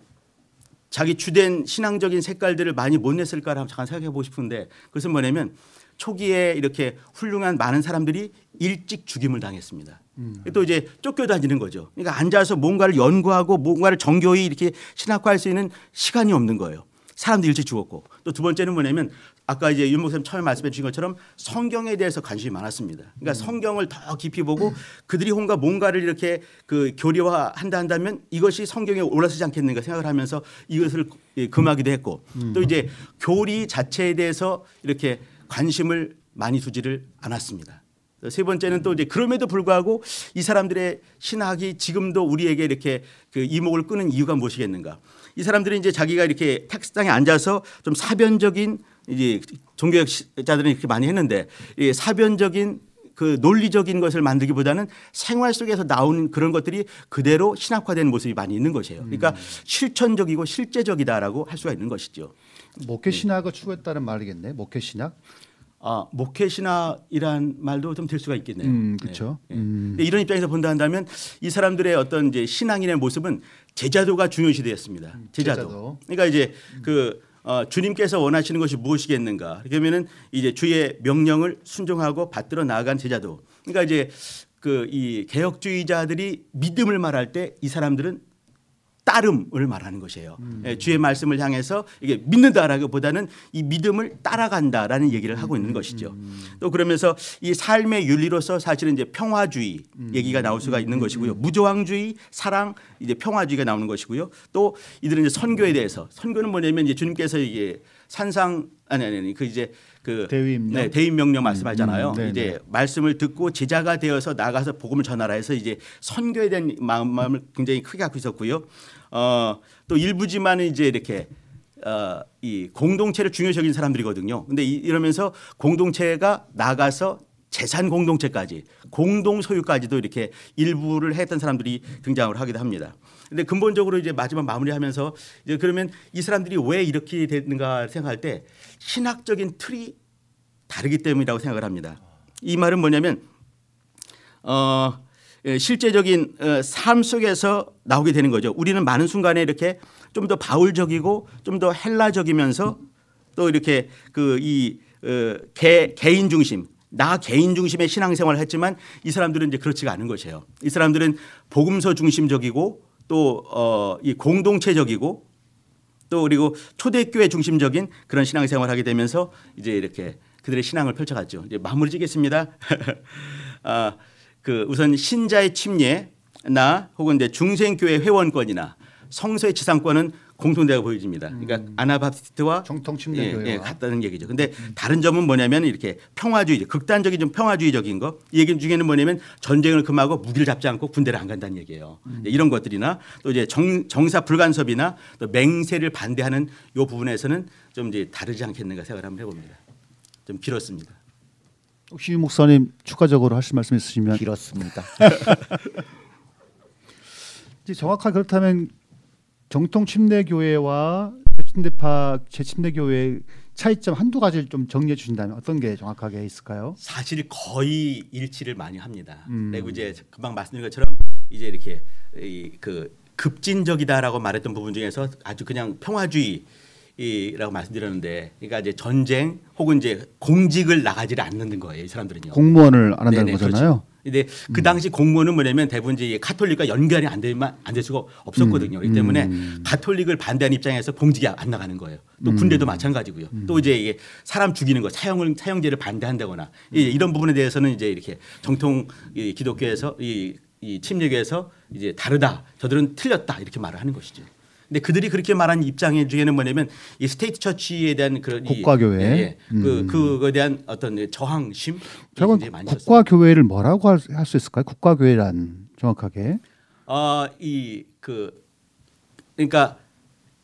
자기 주된 신앙적인 색깔들을 많이 못 냈을까를 잠깐 생각해 보고 싶은데 그것은 뭐냐면 초기에 이렇게 훌륭한 많은 사람들이 일찍 죽임을 당했습니다. 음. 또 이제 쫓겨다니는 거죠. 그러니까 앉아서 뭔가를 연구하고 뭔가를 정교히 이렇게 신학화할 수 있는 시간이 없는 거예요. 사람도 일찍 죽었고 또 두 번째는 뭐냐면 아까 이제 윤 목사님 처음에 말씀해 주신 것처럼 성경에 대해서 관심이 많았습니다. 그러니까 음. 성경을 더 깊이 보고 그들이 혼가 뭔가를 이렇게 그 교리화 한다 한다면 이것이 성경에 올라서지 않겠는가 생각을 하면서 이것을 예, 금하기도 했고 음. 또 이제 교리 자체에 대해서 이렇게 관심을 많이 두지를 않았습니다. 세 번째는 또 이제 그럼에도 불구하고 이 사람들의 신학이 지금도 우리에게 이렇게 그 이목을 끄는 이유가 무엇이겠는가? 이 사람들이 이제 자기가 이렇게 탁장에 앉아서 좀 사변적인 이제 종교학자들은 이렇게 많이 했는데 이 사변적인 그 논리적인 것을 만들기보다는 생활 속에서 나온 그런 것들이 그대로 신학화된 모습이 많이 있는 것이에요. 그러니까 음. 실천적이고 실제적이다라고 할 수가 있는 것이죠. 목회 네. 신학을 추구했다는 말이겠네. 목회 신학. 아, 목회신학이란 말도 좀 될 수가 있겠네요. 음, 그렇죠. 예, 예. 음. 이런 입장에서 본다 한다면 이 사람들의 어떤 이제 신앙인의 모습은 제자도가 중요시 되었습니다. 음, 제자도. 제자도. 그러니까 이제 그 어, 주님께서 원하시는 것이 무엇이겠는가? 그러면은 이제 주의 명령을 순종하고 받들어 나아간 제자도. 그러니까 이제 그 이 개혁주의자들이 믿음을 말할 때 이 사람들은 따름을 말하는 것이에요. 음. 예, 주의 말씀을 향해서 이게 믿는다라기보다는 이 믿음을 따라간다라는 얘기를 하고 있는 음. 것이죠. 또 그러면서 이 삶의 윤리로서 사실은 이제 평화주의 음. 얘기가 나올 수가 있는 음. 것이고요. 무조항주의, 사랑, 이제 평화주의가 나오는 것이고요. 또 이들은 이제 선교에 대해서 선교는 뭐냐면 이제 주님께서 이게 산상 아니 아니 아니 그 이제 그 대위임 네, 대위 명령 말씀하잖아요. 음, 네, 이제 네. 말씀을 듣고 제자가 되어서 나가서 복음을 전하라 해서 이제 선교에 대한 마음을 굉장히 크게 갖고 있었고요. 어, 또 일부지만은 이제 이렇게 어, 이 공동체를 중요시하는 사람들이거든요. 근데 이, 이러면서 공동체가 나가서 재산 공동체까지 공동 소유까지도 이렇게 일부를 했던 사람들이 등장을 하기도 합니다. 근데 근본적으로 이제 마지막 마무리하면서 이제 그러면 이 사람들이 왜 이렇게 됐는가 생각할 때 신학적인 틀이 다르기 때문이라고 생각을 합니다. 이 말은 뭐냐면 어 예, 실제적인 어, 삶 속에서 나오게 되는 거죠. 우리는 많은 순간에 이렇게 좀 더 바울적이고 좀 더 헬라적이면서 또 이렇게 그이 어, 개인 중심 나 개인 중심의 신앙생활을 했지만 이 사람들은 이제 그렇지가 않은 것이에요. 이 사람들은 복음서 중심적이고 또어이 공동체적이고 또 그리고 초대교회 중심적인 그런 신앙생활을 하게 되면서 이제 이렇게 그들의 신앙을 펼쳐갔죠. 이제 마무리 짓겠습니다. *laughs* 아, 그 우선 신자의 침례나 혹은 이제 중생교회 회원권이나 성서의 지상권은 공통되어 보여집니다. 그러니까 음. 아나바티스트와 정통 침례 예, 예, 같다는 얘기죠. 근데 음. 다른 점은 뭐냐면 이렇게 평화주의, 극단적인 좀 평화주의적인 거. 얘기 중에는 뭐냐면 전쟁을 금하고 무기를 잡지 않고 군대를 안 간다는 얘기예요. 음. 이런 것들이나 또 이제 정, 정사 불간섭이나 또 맹세를 반대하는 요 부분에서는 좀 이제 다르지 않겠는가 생각을 한번 해봅니다. 좀 길었습니다. 혹시 목사님 추가적으로 하실 말씀 있으시면 길었습니다. *laughs* 이제 정확하게 그렇다면 정통 침례교회와 제침례파 제침례교회 차이점 한두 가지를 좀 정리해 주신다면 어떤 게 정확하게 있을까요? 사실 거의 일치를 많이 합니다. 음. 그리고 이제 금방 말씀드린 것처럼 이제 이렇게 이그 급진적이다라고 말했던 부분 중에서 아주 그냥 평화주의 이라고 말씀드렸는데 그러니까 이제 전쟁 혹은 이제 공직을 나가지를 않는 거예요. 이 사람들은요. 공무원을 안 한다는 네네, 그렇죠. 거잖아요. 그렇죠. 근데 그 음. 당시 공무원은 뭐냐면 대부분 이제 카톨릭과 연결이 안 되면 안될 수가 없었거든요. 음, 그렇 때문에 음. 가톨릭을 반대한 입장에서 공직이 안 나가는 거예요. 또 군대도 음. 마찬가지고요. 음. 또 이제 이게 사람 죽이는 거 사형을 사형제를 반대한다거나 이런 부분에 대해서는 이제 이렇게 정통 이 기독교에서 이, 이침략에서 이제 다르다. 저들은 틀렸다. 이렇게 말을 하는 것이죠. 근데 그들이 그렇게 말한 입장의 중에는 뭐냐면 이 스테이트 처치에 대한 그런 국가 교회 예, 예. 그 음. 그거에 대한 어떤 저항심 저건 국가 교회를 뭐라고 할 수 있을까요? 국가 교회란 정확하게 아이그 어, 그러니까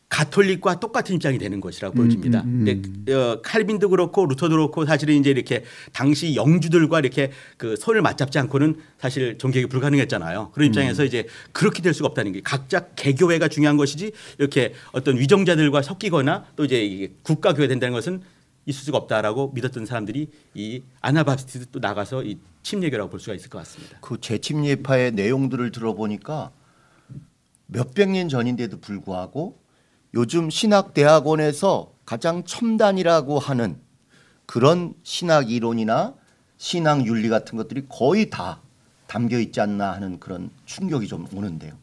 가톨릭과 똑같은 입장이 되는 것이라고 보여집니다. 음, 음, 음, 근데 어, 칼빈도 그렇고 루터도 그렇고 사실은 이제 이렇게 당시 영주들과 이렇게 그 손을 맞잡지 않고는 사실 종교가 불가능했잖아요. 그런 입장에서 음. 이제 그렇게 될 수가 없다는 게 각자 개교회가 중요한 것이지 이렇게 어떤 위정자들과 섞이거나 또 이제 국가교회 된다는 것은 있을 수가 없다라고 믿었던 사람들이 이 아나바스티드 또 나가서 이 침례교라고 볼 수가 있을 것 같습니다. 그 재침례파의 내용들을 들어보니까 몇백 년 전인데도 불구하고 요즘 신학대학원에서 가장 첨단이라고 하는 그런 신학 이론이나 신학 윤리 같은 것들이 거의 다 담겨 있지 않나 하는 그런 충격이 좀 오는데요.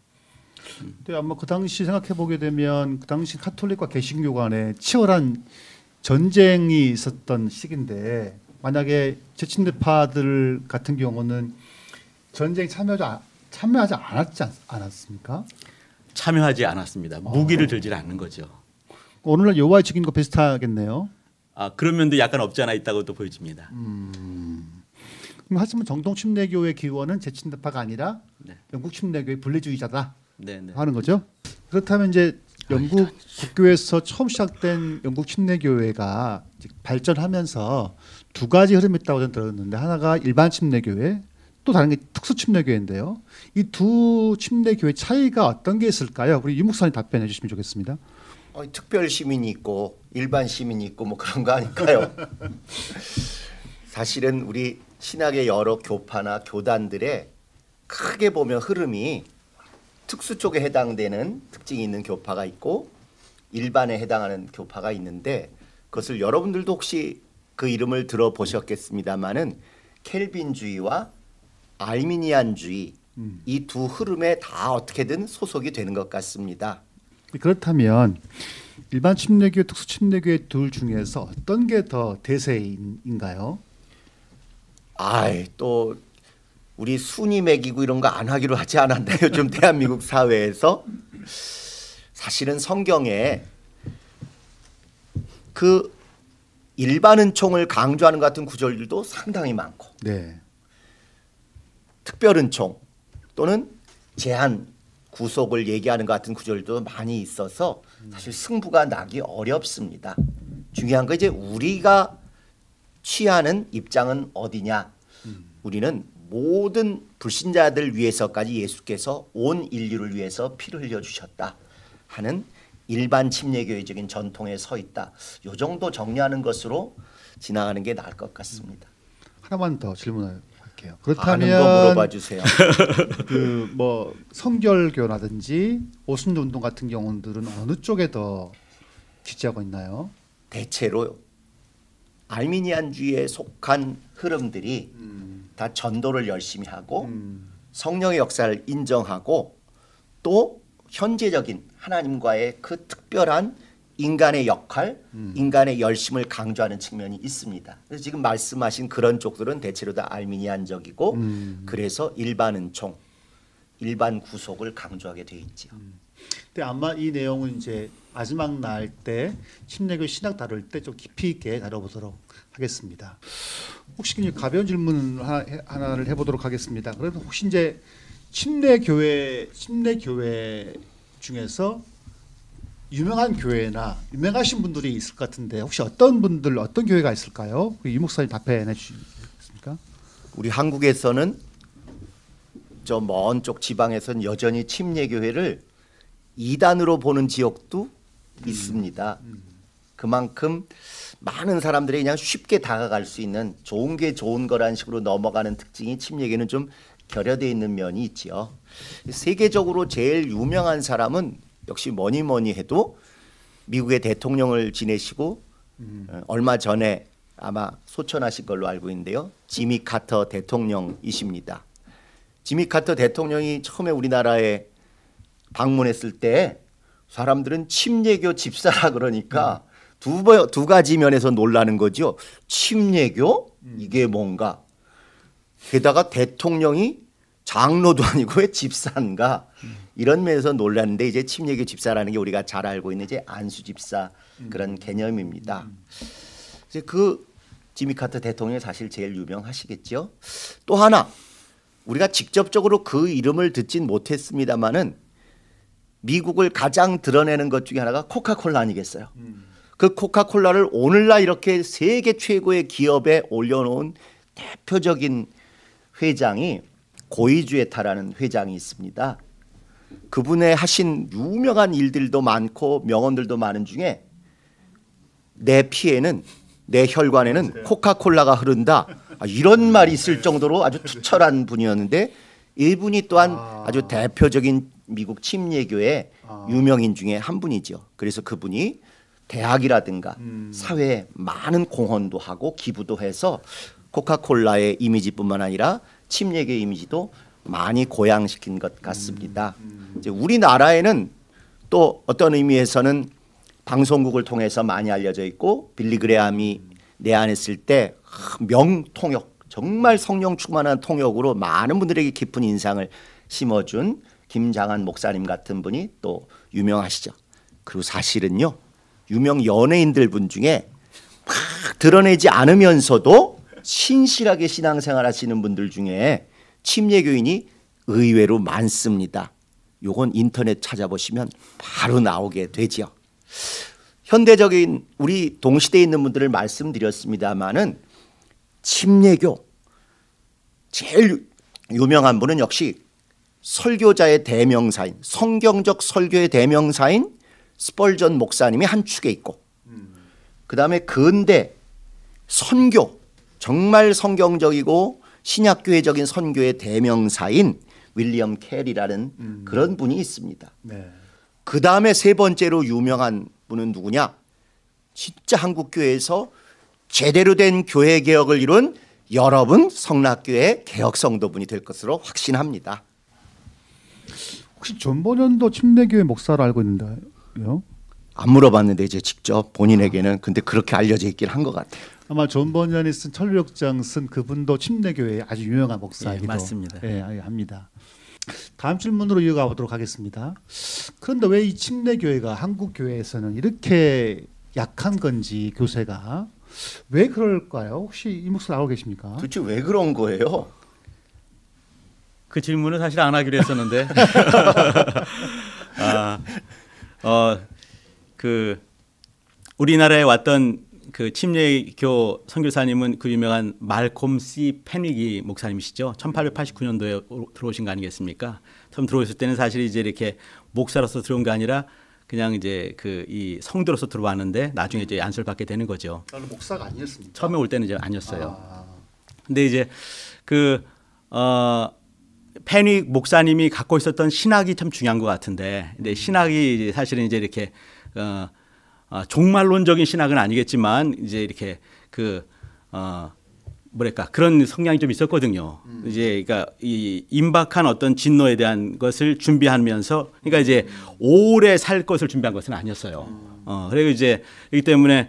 근 아마 그 당시 생각해 보게 되면 그 당시 카톨릭과 개신교 간에 치열한 전쟁이 있었던 시기인데 만약에 최친대파들 같은 경우는 전쟁 참여자 참여하지 않았지 않, 않았습니까? 참여하지 않았습니다. 무기를 아. 들지 않는 거죠. 오늘날 여호와의 증인과 비슷하겠네요. 아 그런 면도 약간 없지 않아 있다고 또 보여집니다. 음. 하지만 정통 침례교의 기원은 제친대파가 아니라 네. 영국 침례교의 분리주의자다 네, 네. 하는 거죠. 그렇다면 이제 아, 영국 국교에서 처음 시작된 영국 침례교회가 발전하면서 두 가지 흐름이 있다고 저는 들었는데 하나가 일반 침례교회 또 다른 게 특수 침례교회인데요. 이 두 침례교회 차이가 어떤 게 있을까요? 우리 유목사님 답변해 주시면 좋겠습니다. 어, 특별 시민이 있고 일반 시민이 있고 뭐 그런 거 아닐까요? *laughs* 사실은 우리 신학의 여러 교파나 교단들의 크게 보면 흐름이 특수 쪽에 해당되는 특징이 있는 교파가 있고 일반에 해당하는 교파가 있는데 그것을 여러분들도 혹시 그 이름을 들어보셨겠습니다마는 켈빈주의와 알미니안주의 음. 이두 흐름에 다 어떻게든 소속이 되는 것 같습니다. 그렇다면 일반 침례교 특수 침례교의 둘 중에서 어떤 게 더 대세인가요? 아또 우리 순위 매기고 이런 거 안 하기로 하지 않았나요? 요 대한민국 사회에서 사실은 성경에 그 일반 은총을 강조하는 같은 구절들도 상당히 많고 네. 특별은총 또는 제한 구속을 얘기하는 것 같은 구절도 많이 있어서 사실 승부가 나기 어렵습니다. 중요한 건 이제 우리가 취하는 입장은 어디냐. 우리는 모든 불신자들 위해서까지 예수께서 온 인류를 위해서 피를 흘려 주셨다 하는 일반 침례교회적인 전통에 서 있다. 요 정도 정리하는 것으로 지나가는 게 나을 것 같습니다. 하나만 더 질문을 생각요 그렇다면 *laughs* 그뭐 성결교라든지 오순도 운동 같은 경우들은 어느 쪽에 더 지지하고 있나요? 대체로 알미니안주의에 속한 흐름들이 음. 다 전도를 열심히 하고 음. 성령의 역사를 인정하고 또 현재적인 하나님과의 그 특별한 인간의 역할, 음. 인간의 열심을 강조하는 측면이 있습니다. 그래서 지금 말씀하신 그런 쪽들은 대체로 다 알미니안적이고 음. 그래서 일반 은총, 일반 구속을 강조하게 돼 있지요. 음. 근데 아마 이 내용은 이제 마지막 날 때 침례교 신학 다룰 때 좀 깊이 있게 다뤄보도록 하겠습니다. 혹시 그냥 가벼운 질문 하나, 를 해보도록 하겠습니다. 그래서 혹시 이제 침례 교회 침례 교회 중에서 유명한 교회나 유명하신 분들이 있을 것 같은데 혹시 어떤 분들 어떤 교회가 있을까요? 유 그 목사님 답변해 주시겠습니까? 우리 한국에서는 저먼쪽지방에서 여전히 침례 교회를 이단으로 보는 지역도 음, 있습니다. 음. 그만큼 많은 사람들이 그냥 쉽게 다가갈 수 있는 좋은 게 좋은 거란 식으로 넘어가는 특징이 침례계는 좀 결여되어 있는 면이 있지 세계적으로 제일 유명한 사람은 역시 뭐니 뭐니 해도 미국의 대통령을 지내시고 음. 어, 얼마 전에 아마 소천하신 걸로 알고 있는데요. 지미 카터 대통령이십니다. 지미 카터 대통령이 처음에 우리나라에 방문했을 때 사람들은 침례교 집사라 그러니까 음. 두, 두 가지 면에서 놀라는 거죠. 침례교? 음. 이게 뭔가. 게다가 대통령이 장로도 *laughs* 아니고 왜 집사인가 이런 면에서 놀랐는데 이제 침례교 집사라는 게 우리가 잘 알고 있는 이제 안수 집사 그런 음. 개념입니다. 음. 이제 그 지미 카터 대통령이 사실 제일 유명하시겠죠. 또 하나 우리가 직접적으로 그 이름을 듣진 못했습니다만은 미국을 가장 드러내는 것 중에 하나가 코카콜라 아니겠어요. 음. 그 코카콜라를 오늘날 이렇게 세계 최고의 기업에 올려놓은 대표적인 회장이 고이주에타라는 회장이 있습니다. 그분의 하신 유명한 일들도 많고 명언들도 많은 중에 내 피에는 내 혈관에는 코카콜라가 흐른다 아, 이런 음, 말이 네. 있을 정도로 아주 투철한 분이었는데 이분이 또한 아. 아주 대표적인 미국 침례교의 아. 유명인 중에 한 분이죠. 그래서 그분이 대학이라든가 음. 사회에 많은 공헌도 하고 기부도 해서 코카콜라의 이미지뿐만 아니라 침례의 이미지도 많이 고양시킨 것 같습니다. 음, 음. 이제 우리나라에는 또 어떤 의미에서는 방송국을 통해서 많이 알려져 있고 빌리그레함이 내한했을 때 명통역 정말 성령 충만한 통역으로 많은 분들에게 깊은 인상을 심어준 김장한 목사님 같은 분이 또 유명하시죠. 그리고 사실은요 유명 연예인들 분 중에 막 드러내지 않으면서도 신실하게 신앙생활 하시는 분들 중에 침례교인이 의외로 많습니다. 요건 인터넷 찾아보시면 바로 나오게 되지 현대적인 우리 동시대에 있는 분들을 말씀드렸습니다마는 침례교 제일 유명한 분은 역시 설교자의 대명사인 성경적 설교의 대명사인 스펄전 목사님이 한 축에 있고 그 다음에 근대 선교 정말 성경적이고 신약교회적인 선교의 대명사인 윌리엄 켈리라는 음. 그런 분이 있습니다. 네. 그 다음에 세 번째로 유명한 분은 누구냐? 진짜 한국 교회에서 제대로 된 교회 개혁을 이룬 여러분 성락교회 개혁 성도분이 될 것으로 확신합니다. 혹시 전번연도 침례교회 목사로 알고 있는데요? 안 물어봤는데 이제 직접 본인에게는 근데 그렇게 알려져 있긴 한 것 같아요. 아마 존 번연이 쓴천륙장쓴 그분도 침례교회의 아주 유명한 목사이기도 예, 맞습니다. 예, 예 합니다. 다음 질문으로 이어가 보도록 하겠습니다. 그런데 왜 이 침례교회가 한국 교회에서는 이렇게 약한 건지 교세가 왜 그럴까요? 혹시 이 목사 나오고 계십니까? 도대체 왜 그런 거예요? 그 질문은 사실 안 하기로 했었는데. *laughs* 아, 어, 그 우리나라에 왔던 그 침례교 선교사님은 그 유명한 말콤 씨 페닉이 목사님이시죠. 1889년도에 들어오신 거 아니겠습니까? 처음 들어오실 때는 사실 이제 이렇게 목사로서 들어온 게 아니라 그냥 이제 그 이 성도로서 들어왔는데 나중에 이제 안수를 받게 되는 거죠. 저는 목사가 아니었습니다. 처음에 올 때는 이제 아니었어요. 아. 근데 이제 그 어, 페닉 목사님이 갖고 있었던 신학이 참 중요한 것 같은데, 근데 신학이 사실은 이제 이렇게 어, 아, 종말론적인 신학은 아니겠지만 이제 이렇게 그 어, 뭐랄까 그런 성향이 좀 있었거든요. 음. 이제 그러니까 이 임박한 어떤 진노에 대한 것을 준비하면서 그러니까 이제 오래 살 것을 준비한 것은 아니었어요. 음. 어 그리고 이제 이기 때문에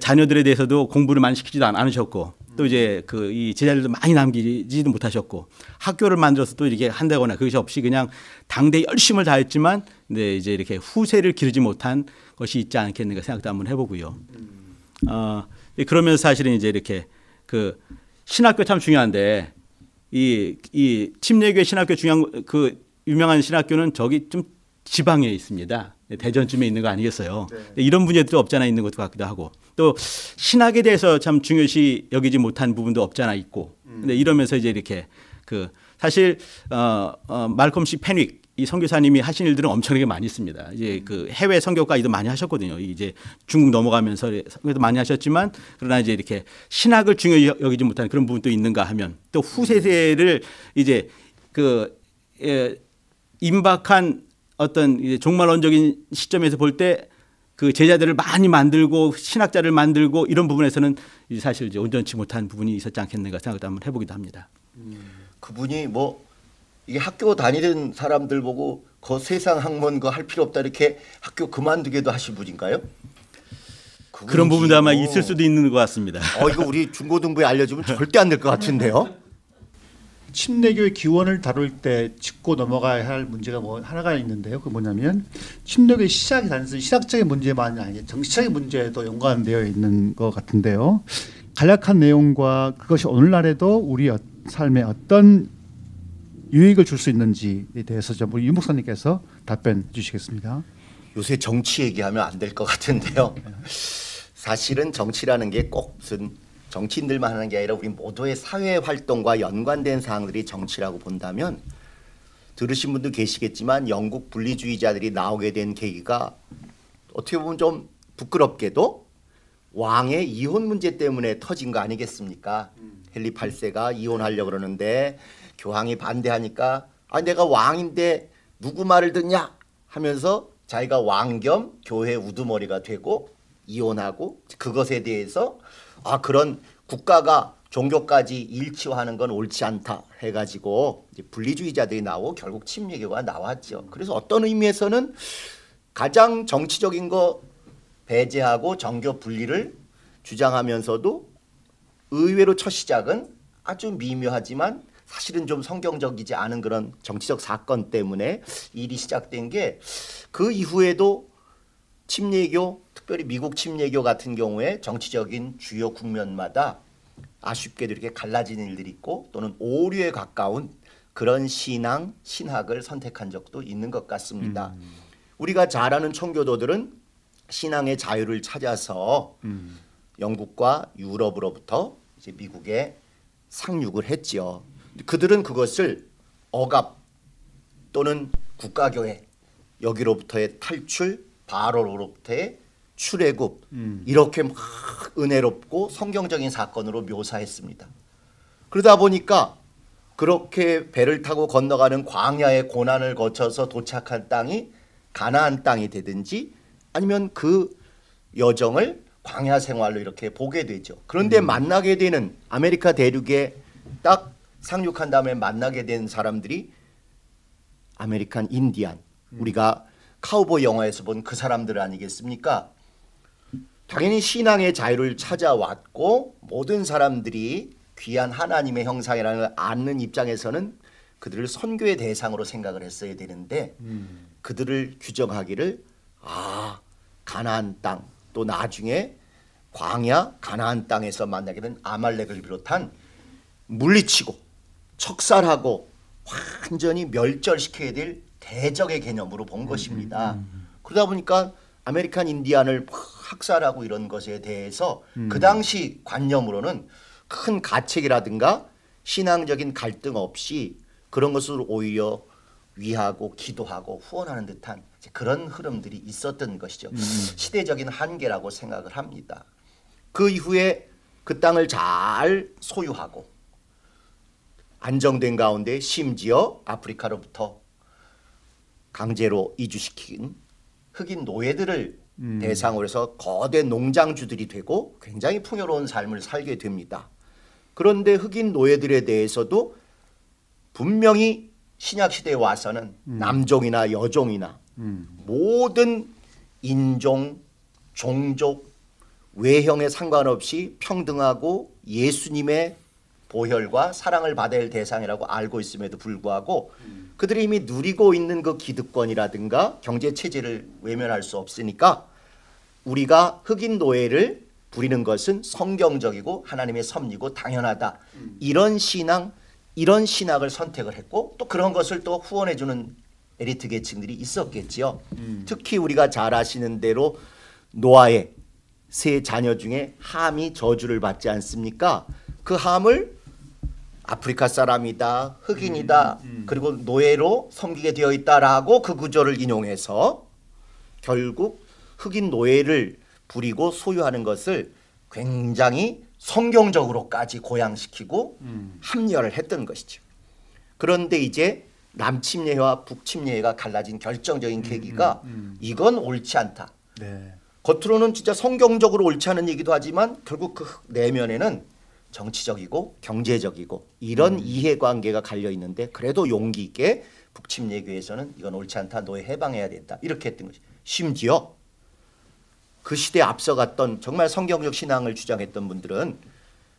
자녀들에 대해서도 공부를 많이 시키지도 않으셨고 또 음. 이제 그이 제자들도 많이 남기지도 못하셨고 학교를 만들어서 또 이렇게 한다거나 그것이 없이 그냥 당대 열심을 다했지만 근데 이제 이렇게 후세를 기르지 못한 것이 있지 않겠는가 생각도 한번 해보고요. 어, 예, 그러면 사실은 이제 이렇게 그 신학교 참 중요한데 이, 이침례교 신학교 중요한 그 유명한 신학교는 저기 좀 지방에 있습니다. 예, 대전쯤에 있는 거 아니겠어요. 네. 이런 분야도 없잖아 있는 것 같기도 하고 또 신학에 대해서 참 중요시 여기지 못한 부분도 없잖아 있고 근데 음. 이러면서 이제 이렇게 그 사실 어, 어 말콤 씨 패닉 이 선교사님이 하신 일들은 엄청나게 많이 있습니다. 이제 그 해외 선교까지도 많이 하셨거든요. 이제 중국 넘어가면서 선교도 많이 하셨지만 그러나 이제 이렇게 신학을 중요히 여기지 못하는 그런 부분도 있는가 하면 또 후세대를 이제 그 예, 임박한 어떤 이제 종말론적인 시점에서 볼 때 그 제자들을 많이 만들고 신학자를 만들고 이런 부분에서는 사실 이제 온전치 못한 부분이 있었지 않겠는가 생각도 한번 해보기도 합니다. 음. 그분이 뭐이 학교 다니는 사람들 보고 그 세상 학문 그할 필요 없다 이렇게 학교 그만두기도 하신 분인가요? 그런 부분도 아마 있을 수도 있는 것 같습니다. 어 이거 우리 중고등부에 알려주면 절대 안 될 것 같은데요. 침례교의 기원을 다룰 때 짚고 넘어가야 할 문제가 뭐 하나가 있는데요. 그 뭐냐면 침례교의 시작이 단순 시각적인 문제만이 아니라 정치적인 문제에도 연관되어 있는 것 같은데요. 간략한 내용과 그것이 오늘날에도 우리 삶의 어떤 유익을 줄 수 있는지에 대해서 좀 우리 유 목사님께서 답변 주시겠습니다. 요새 정치 얘기하면 안 될 것 같은데요. 네. 사실은 정치라는 게 꼭 무슨 정치인들만 하는 게 아니라 우리 모두의 사회 활동과 연관된 사항들이 정치라고 본다면 들으신 분도 계시겠지만 영국 분리주의자들이 나오게 된 계기가 어떻게 보면 좀 부끄럽게도 왕의 이혼 문제 때문에 터진 거 아니겠습니까? 음. 헨리 8세가 이혼하려고 그러는데 교황이 반대하니까 아 내가 왕인데 누구 말을 듣냐 하면서 자기가 왕 겸 교회 우두머리가 되고 이혼하고 그것에 대해서 아 그런 국가가 종교까지 일치화하는 건 옳지 않다 해가지고 분리주의자들이 나오고 결국 침례교가 나왔죠. 그래서 어떤 의미에서는 가장 정치적인 거 배제하고 정교 분리를 주장하면서도 의외로 첫 시작은 아주 미묘하지만 사실은 좀 성경적이지 않은 그런 정치적 사건 때문에 일이 시작된 게 그 이후에도 침례교, 특별히 미국 침례교 같은 경우에 정치적인 주요 국면마다 아쉽게도 이렇게 갈라지는 일들이 있고 또는 오류에 가까운 그런 신앙, 신학을 선택한 적도 있는 것 같습니다. 음. 우리가 잘 아는 청교도들은 신앙의 자유를 찾아서 음. 영국과 유럽으로부터 이제 미국에 상륙을 했지요. 그들은 그것을 억압 또는 국가교회 여기로부터의 탈출 바로로부터의 출애굽 음. 이렇게 막 은혜롭고 성경적인 사건으로 묘사했습니다. 그러다 보니까 그렇게 배를 타고 건너가는 광야의 고난을 거쳐서 도착한 땅이 가나안 땅이 되든지 아니면 그 여정을 광야 생활로 이렇게 보게 되죠. 그런데 음. 만나게 되는 아메리카 대륙에 딱 상륙한 다음에 만나게 된 사람들이 아메리칸 인디안 음. 우리가 카우보 영화에서 본 그 사람들 아니겠습니까? 당연히 신앙의 자유를 찾아왔고 모든 사람들이 귀한 하나님의 형상이라는 걸 아는 입장에서는 그들을 선교의 대상으로 생각을 했어야 되는데 음. 그들을 규정하기를 아 가나안 땅 또 나중에 광야 가나안 땅에서 만나게 된 아말렉을 비롯한 물리치고 척살하고 완전히 멸절시켜야 될 대적의 개념으로 본 음, 것입니다. 음, 음, 그러다 보니까 아메리칸 인디안을 학살하고 이런 것에 대해서 음. 그 당시 관념으로는 큰 가책이라든가 신앙적인 갈등 없이 그런 것을 오히려 위하고 기도하고 후원하는 듯한 그런 흐름들이 있었던 것이죠. 음. 시대적인 한계라고 생각을 합니다. 그 이후에 그 땅을 잘 소유하고 안정된 가운데 심지어 아프리카로부터 강제로 이주시킨 흑인 노예들을 음. 대상으로 해서 거대 농장주들이 되고 굉장히 풍요로운 삶을 살게 됩니다. 그런데 흑인 노예들에 대해서도 분명히 신약 시대에 와서는 음. 남종이나 여종이나 음. 모든 인종, 종족, 외형에 상관없이 평등하고 예수님의 보혈과 사랑을 받을 대상이라고 알고 있음에도 불구하고 음. 그들이 이미 누리고 있는 그 기득권이라든가 경제 체제를 외면할 수 없으니까 우리가 흑인 노예를 부리는 것은 성경적이고 하나님의 섭리고 당연하다. 음. 이런 신앙, 이런 신학을 선택을 했고 또 그런 것을 또 후원해 주는 에리트 계층들이 있었겠지요. 음. 특히 우리가 잘 아시는 대로 노아의 세 자녀 중에 함이 저주를 받지 않습니까? 그 함을 아프리카 사람이다, 흑인이다, 음, 음, 음. 그리고 노예로 섬기게 되어 있다라고 그 구조를 인용해서 결국 흑인 노예를 부리고 소유하는 것을 굉장히 성경적으로까지 고양시키고 음. 합리화를 했던 것이죠. 그런데 이제 남침례와 북침례가 갈라진 결정적인 음, 계기가 음, 이건 옳지 않다. 네. 겉으로는 진짜 성경적으로 옳지 않은 얘기도 하지만 결국 그 내면에는 정치적이고 경제적이고 이런 음. 이해관계가 갈려 있는데 그래도 용기 있게 북침 예교에서는 이건 옳지 않다 너예 해방해야 된다 이렇게 했던 것이 심지어 그 시대에 앞서갔던 정말 성경적 신앙을 주장했던 분들은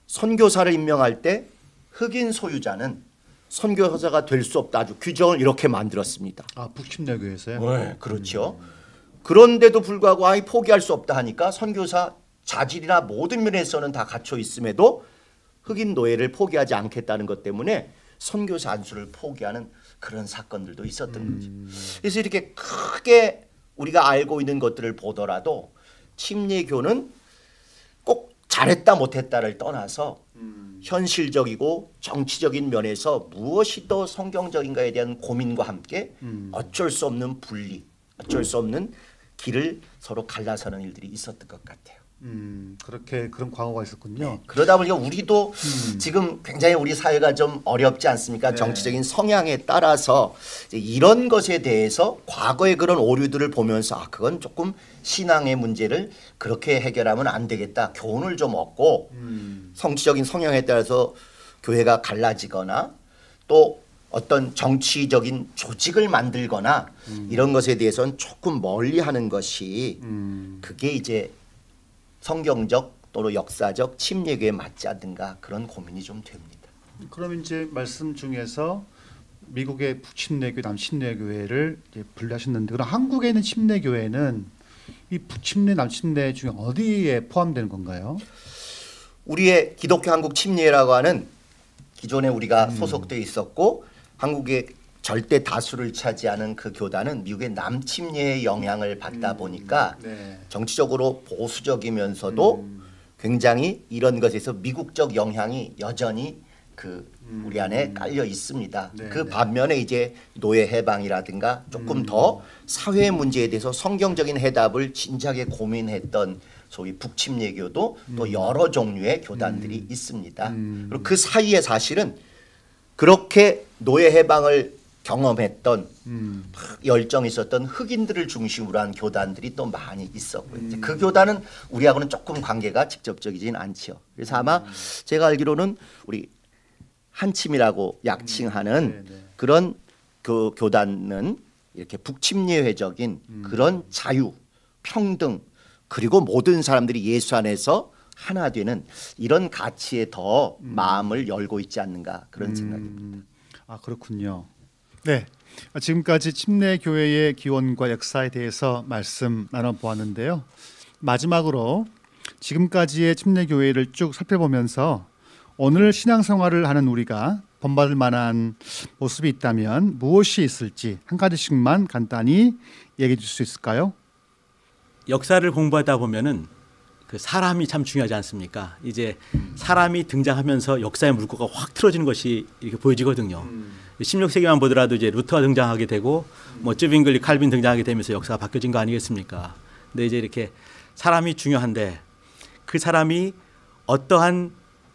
선교사를 임명할 때 흑인 소유자는 선교사가 될 수 없다 아주 규정을 이렇게 만들었습니다. 아 북침례교에서요? 네, 음. 그렇죠. 그런데도 불구하고 아예 포기할 수 없다 하니까 선교사 자질이나 모든 면에서는 다 갖춰 있음에도 흑인 노예를 포기하지 않겠다는 것 때문에 선교사 안수를 포기하는 그런 사건들도 있었던 음. 거죠. 그래서 이렇게 크게 우리가 알고 있는 것들을 보더라도 침례교는 꼭 잘했다 못했다를 떠나서 음. 현실적이고 정치적인 면에서 무엇이 더 성경적인가에 대한 고민과 함께 음. 어쩔 수 없는 분리, 어쩔 수 없는 길을 서로 갈라서는 일들이 있었던 것 같아요. 음, 그렇게 그런 광거가 있었군요. 네, 그러다 보니까 우리도 음. 지금 굉장히 우리 사회가 좀 어렵지 않습니까? 네. 정치적인 성향에 따라서 이런 제이 것에 대해서 과거의 그런 오류들을 보면서 아 그건 조금 신앙의 문제를 그렇게 해결하면 안 되겠다 교훈을 좀 얻고 음. 성취적인 성향에 따라서 교회가 갈라지거나 또 어떤 정치적인 조직을 만들거나 음. 이런 것에 대해서는 조금 멀리하는 것이 음. 그게 이제 성경적 또는 역사적 침략에 맞지 않는가 그런 고민이 좀 됩니다. 그럼 이제 말씀 중에서 미국의 북침례교, 남침례교회를 분류하셨는데 그럼 한국에 있는 침례교회는 이 북침례, 남침례 중에 어디에 포함되는 건가요? 우리의 기독교 한국 침례라고 하는 기존에 우리가 음. 소속돼 있었고 한국의 절대 다수를 차지하는 그 교단은 미국의 남침례의 영향을 받다 음, 보니까 네. 정치적으로 보수적이면서도 음. 굉장히 이런 것에서 미국적 영향이 여전히 그 음. 우리 안에 깔려 있습니다. 네, 그 네. 반면에 이제 노예 해방이라든가 조금 음. 더 사회 문제에 대해서 성경적인 해답을 진작에 고민했던 소위 북침례교도 음. 또 여러 종류의 교단들이 음. 있습니다. 음. 그리고 그 사이에 사실은 그렇게 노예 해방을 경험했던 음. 열정 있었던 흑인들을 중심으로 한 교단들이 또 많이 있었고요. 그 음. 그 교단은 우리하고는 조금 관계가 직접적이진 않지요. 그래서 아마 음. 제가 알기로는 우리 한침이라고 약칭하는 음. 네, 네. 그런 그 교단은 이렇게 북침례회적인 음. 그런 자유, 평등 그리고 모든 사람들이 예수 안에서 하나 되는 이런 가치에 더 음. 마음을 열고 있지 않는가 그런 생각입니다. 아 그렇군요. 네. 지금까지 침례 교회의 기원과 역사에 대해서 말씀 나눠 보았는데요. 마지막으로 지금까지의 침례 교회를 쭉 살펴보면서 오늘 신앙생활을 하는 우리가 본받을 만한 모습이 있다면 무엇이 있을지 한 가지씩만 간단히 얘기해 줄 수 있을까요? 역사를 공부하다 보면은 그 사람이 참 중요하지 않습니까? 이제 사람이 등장하면서 역사의 물꼬가 확 틀어지는 것이 이렇게 보여지거든요. 음. 16세기만 보더라도 이제 루터가 등장하게 되고 뭐 쯔빙글리 칼빈 등장하게 되면서 역사가 바뀌어진 거 아니겠습니까? 근데 이제 이렇게 사람이 중요한데 그 사람이 어떠한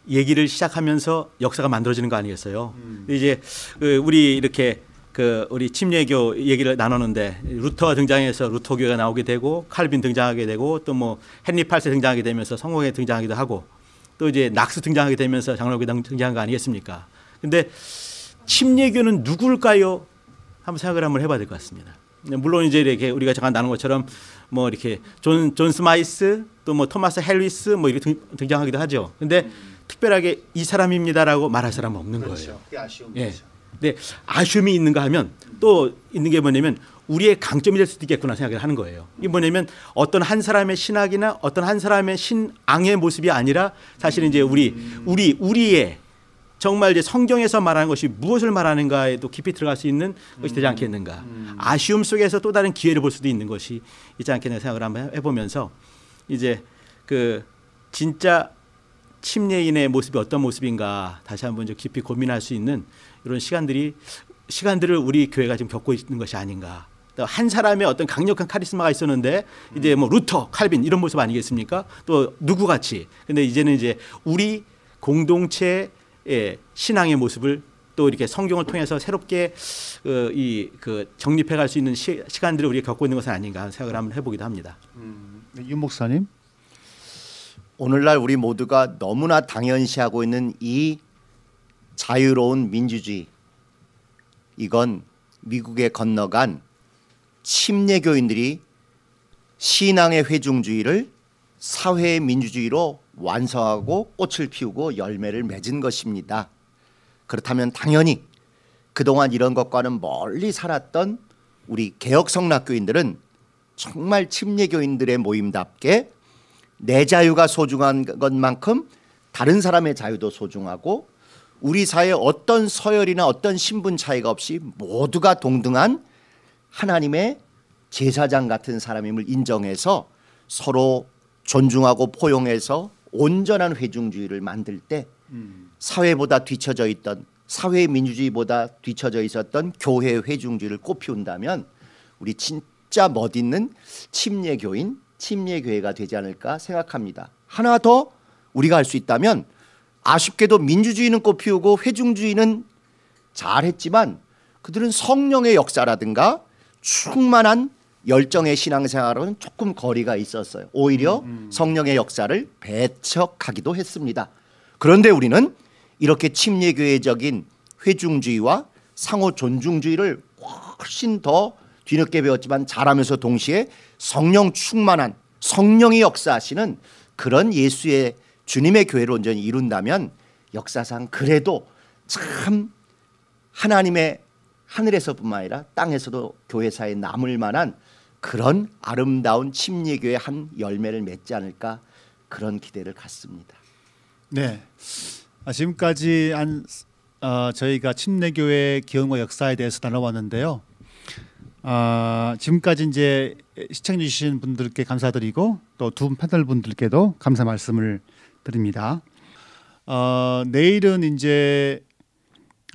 얘기를 시작하면서 역사가 만들어지는 거 아니겠어요? 음. 이제 그 우리 이렇게 그 우리 침례교 얘기를 나누는데 루터가 등장해서 루터교가 나오게 되고 칼빈 등장하게 되고 또 뭐 헨리 8세 등장하게 되면서 성공회 등장하기도 하고 또 이제 낙스 등장하게 되면서 장로교 등장한 거 아니겠습니까? 근데 침례교는 누굴까요? 한번 생각을 한번 해봐야 될 것 같습니다. 네, 물론 이제 이렇게 우리가 잠깐 나눈 것처럼 뭐 이렇게 존, 존 스마이스 또 뭐 토마스 헬리스 뭐 이렇게 등, 장하기도 하죠. 근데 음. 특별하게 이 사람입니다라고 말할 사람은 없는 그렇죠. 거예요. 아쉬움 예. 근데 아쉬움이 있는가 하면 또 있는 게 뭐냐면 우리의 강점이 될 수도 있겠구나 생각을 하는 거예요. 이게 뭐냐면 어떤 한 사람의 신학이나 어떤 한 사람의 신앙의 모습이 아니라 사실 이제 우리 우리 우리의 정말 이제 성경에서 말하는 것이 무엇을 말하는가에도 깊이 들어갈 수 있는 것이 되지 음. 않겠는가. 음. 아쉬움 속에서 또 다른 기회를 볼 수도 있는 것이 있지 않겠나 생각을 한번 해보면서 이제 그 진짜 침례인의 모습이 어떤 모습인가 다시 한번 좀 깊이 고민할 수 있는 이런 시간들이 시간들을 우리 교회가 지금 겪고 있는 것이 아닌가. 한 사람의 어떤 강력한 카리스마가 있었는데 이제 음. 뭐 루터, 칼빈 이런 모습 아니겠습니까? 또 누구 같이. 근데 이제는 이제 우리 공동체 예, 신앙의 모습을 또 이렇게 성경을 통해서 새롭게 어, 그, 이그 정립해갈 수 있는 시, 간들을 우리가 겪고 있는 것은 아닌가 하는 생각을 한번 해보기도 합니다. 음, 네, 윤 목사님, 오늘날 우리 모두가 너무나 당연시하고 있는 이 자유로운 민주주의 이건 미국에 건너간 침례교인들이 신앙의 회중주의를 사회의 민주주의로 완성하고 꽃을 피우고 열매를 맺은 것입니다. 그렇다면 당연히 그동안 이런 것과는 멀리 살았던 우리 개혁성락교인들은 정말 침례교인들의 모임답게 내 자유가 소중한 것만큼 다른 사람의 자유도 소중하고 우리 사회 어떤 서열이나 어떤 신분 차이가 없이 모두가 동등한 하나님의 제사장 같은 사람임을 인정해서 서로 존중하고 포용해서 온전한 회중주의를 만들 때 사회보다 뒤쳐져 있던 사회 민주주의보다 뒤쳐져 있었던 교회 회중주의를 꽃피운다면 우리 진짜 멋있는 침례교인 침례교회가 되지 않을까 생각합니다. 하나 더 우리가 할 수 있다면 아쉽게도 민주주의는 꽃피우고 회중주의는 잘했지만 그들은 성령의 역사라든가 충만한 열정의 신앙생활은 조금 거리가 있었어요. 오히려 음, 음. 성령의 역사를 배척하기도 했습니다. 그런데 우리는 이렇게 침례교회적인 회중주의와 상호 존중주의를 훨씬 더 뒤늦게 배웠지만 잘하면서 동시에 성령 충만한 성령이 역사하시는 그런 예수의 주님의 교회를 온전히 이룬다면 역사상 그래도 참 하나님의 하늘에서뿐만 아니라 땅에서도 교회사에 남을 만한 그런 아름다운 침례교의 한 열매를 맺지 않을까 그런 기대를 갖습니다. 네. 아, 지금까지 한 어, 저희가 침례교의 기원과 역사에 대해서 나눠봤는데요. 어, 지금까지 이제 시청해 주신 분들께 감사드리고 또두 패널 분들께도 감사 말씀을 드립니다. 어, 내일은 이제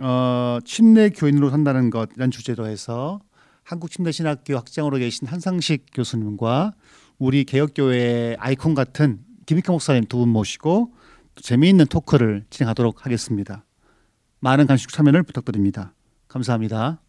어, 침례 교인으로 산다는 것이라는 주제로 해서 한국침대신학교 학장으로 계신 한상식 교수님과 우리 개혁교회의 아이콘 같은 김익형 목사님 두 분 모시고 재미있는 토크를 진행하도록 하겠습니다. 많은 관심 참여를 부탁드립니다. 감사합니다.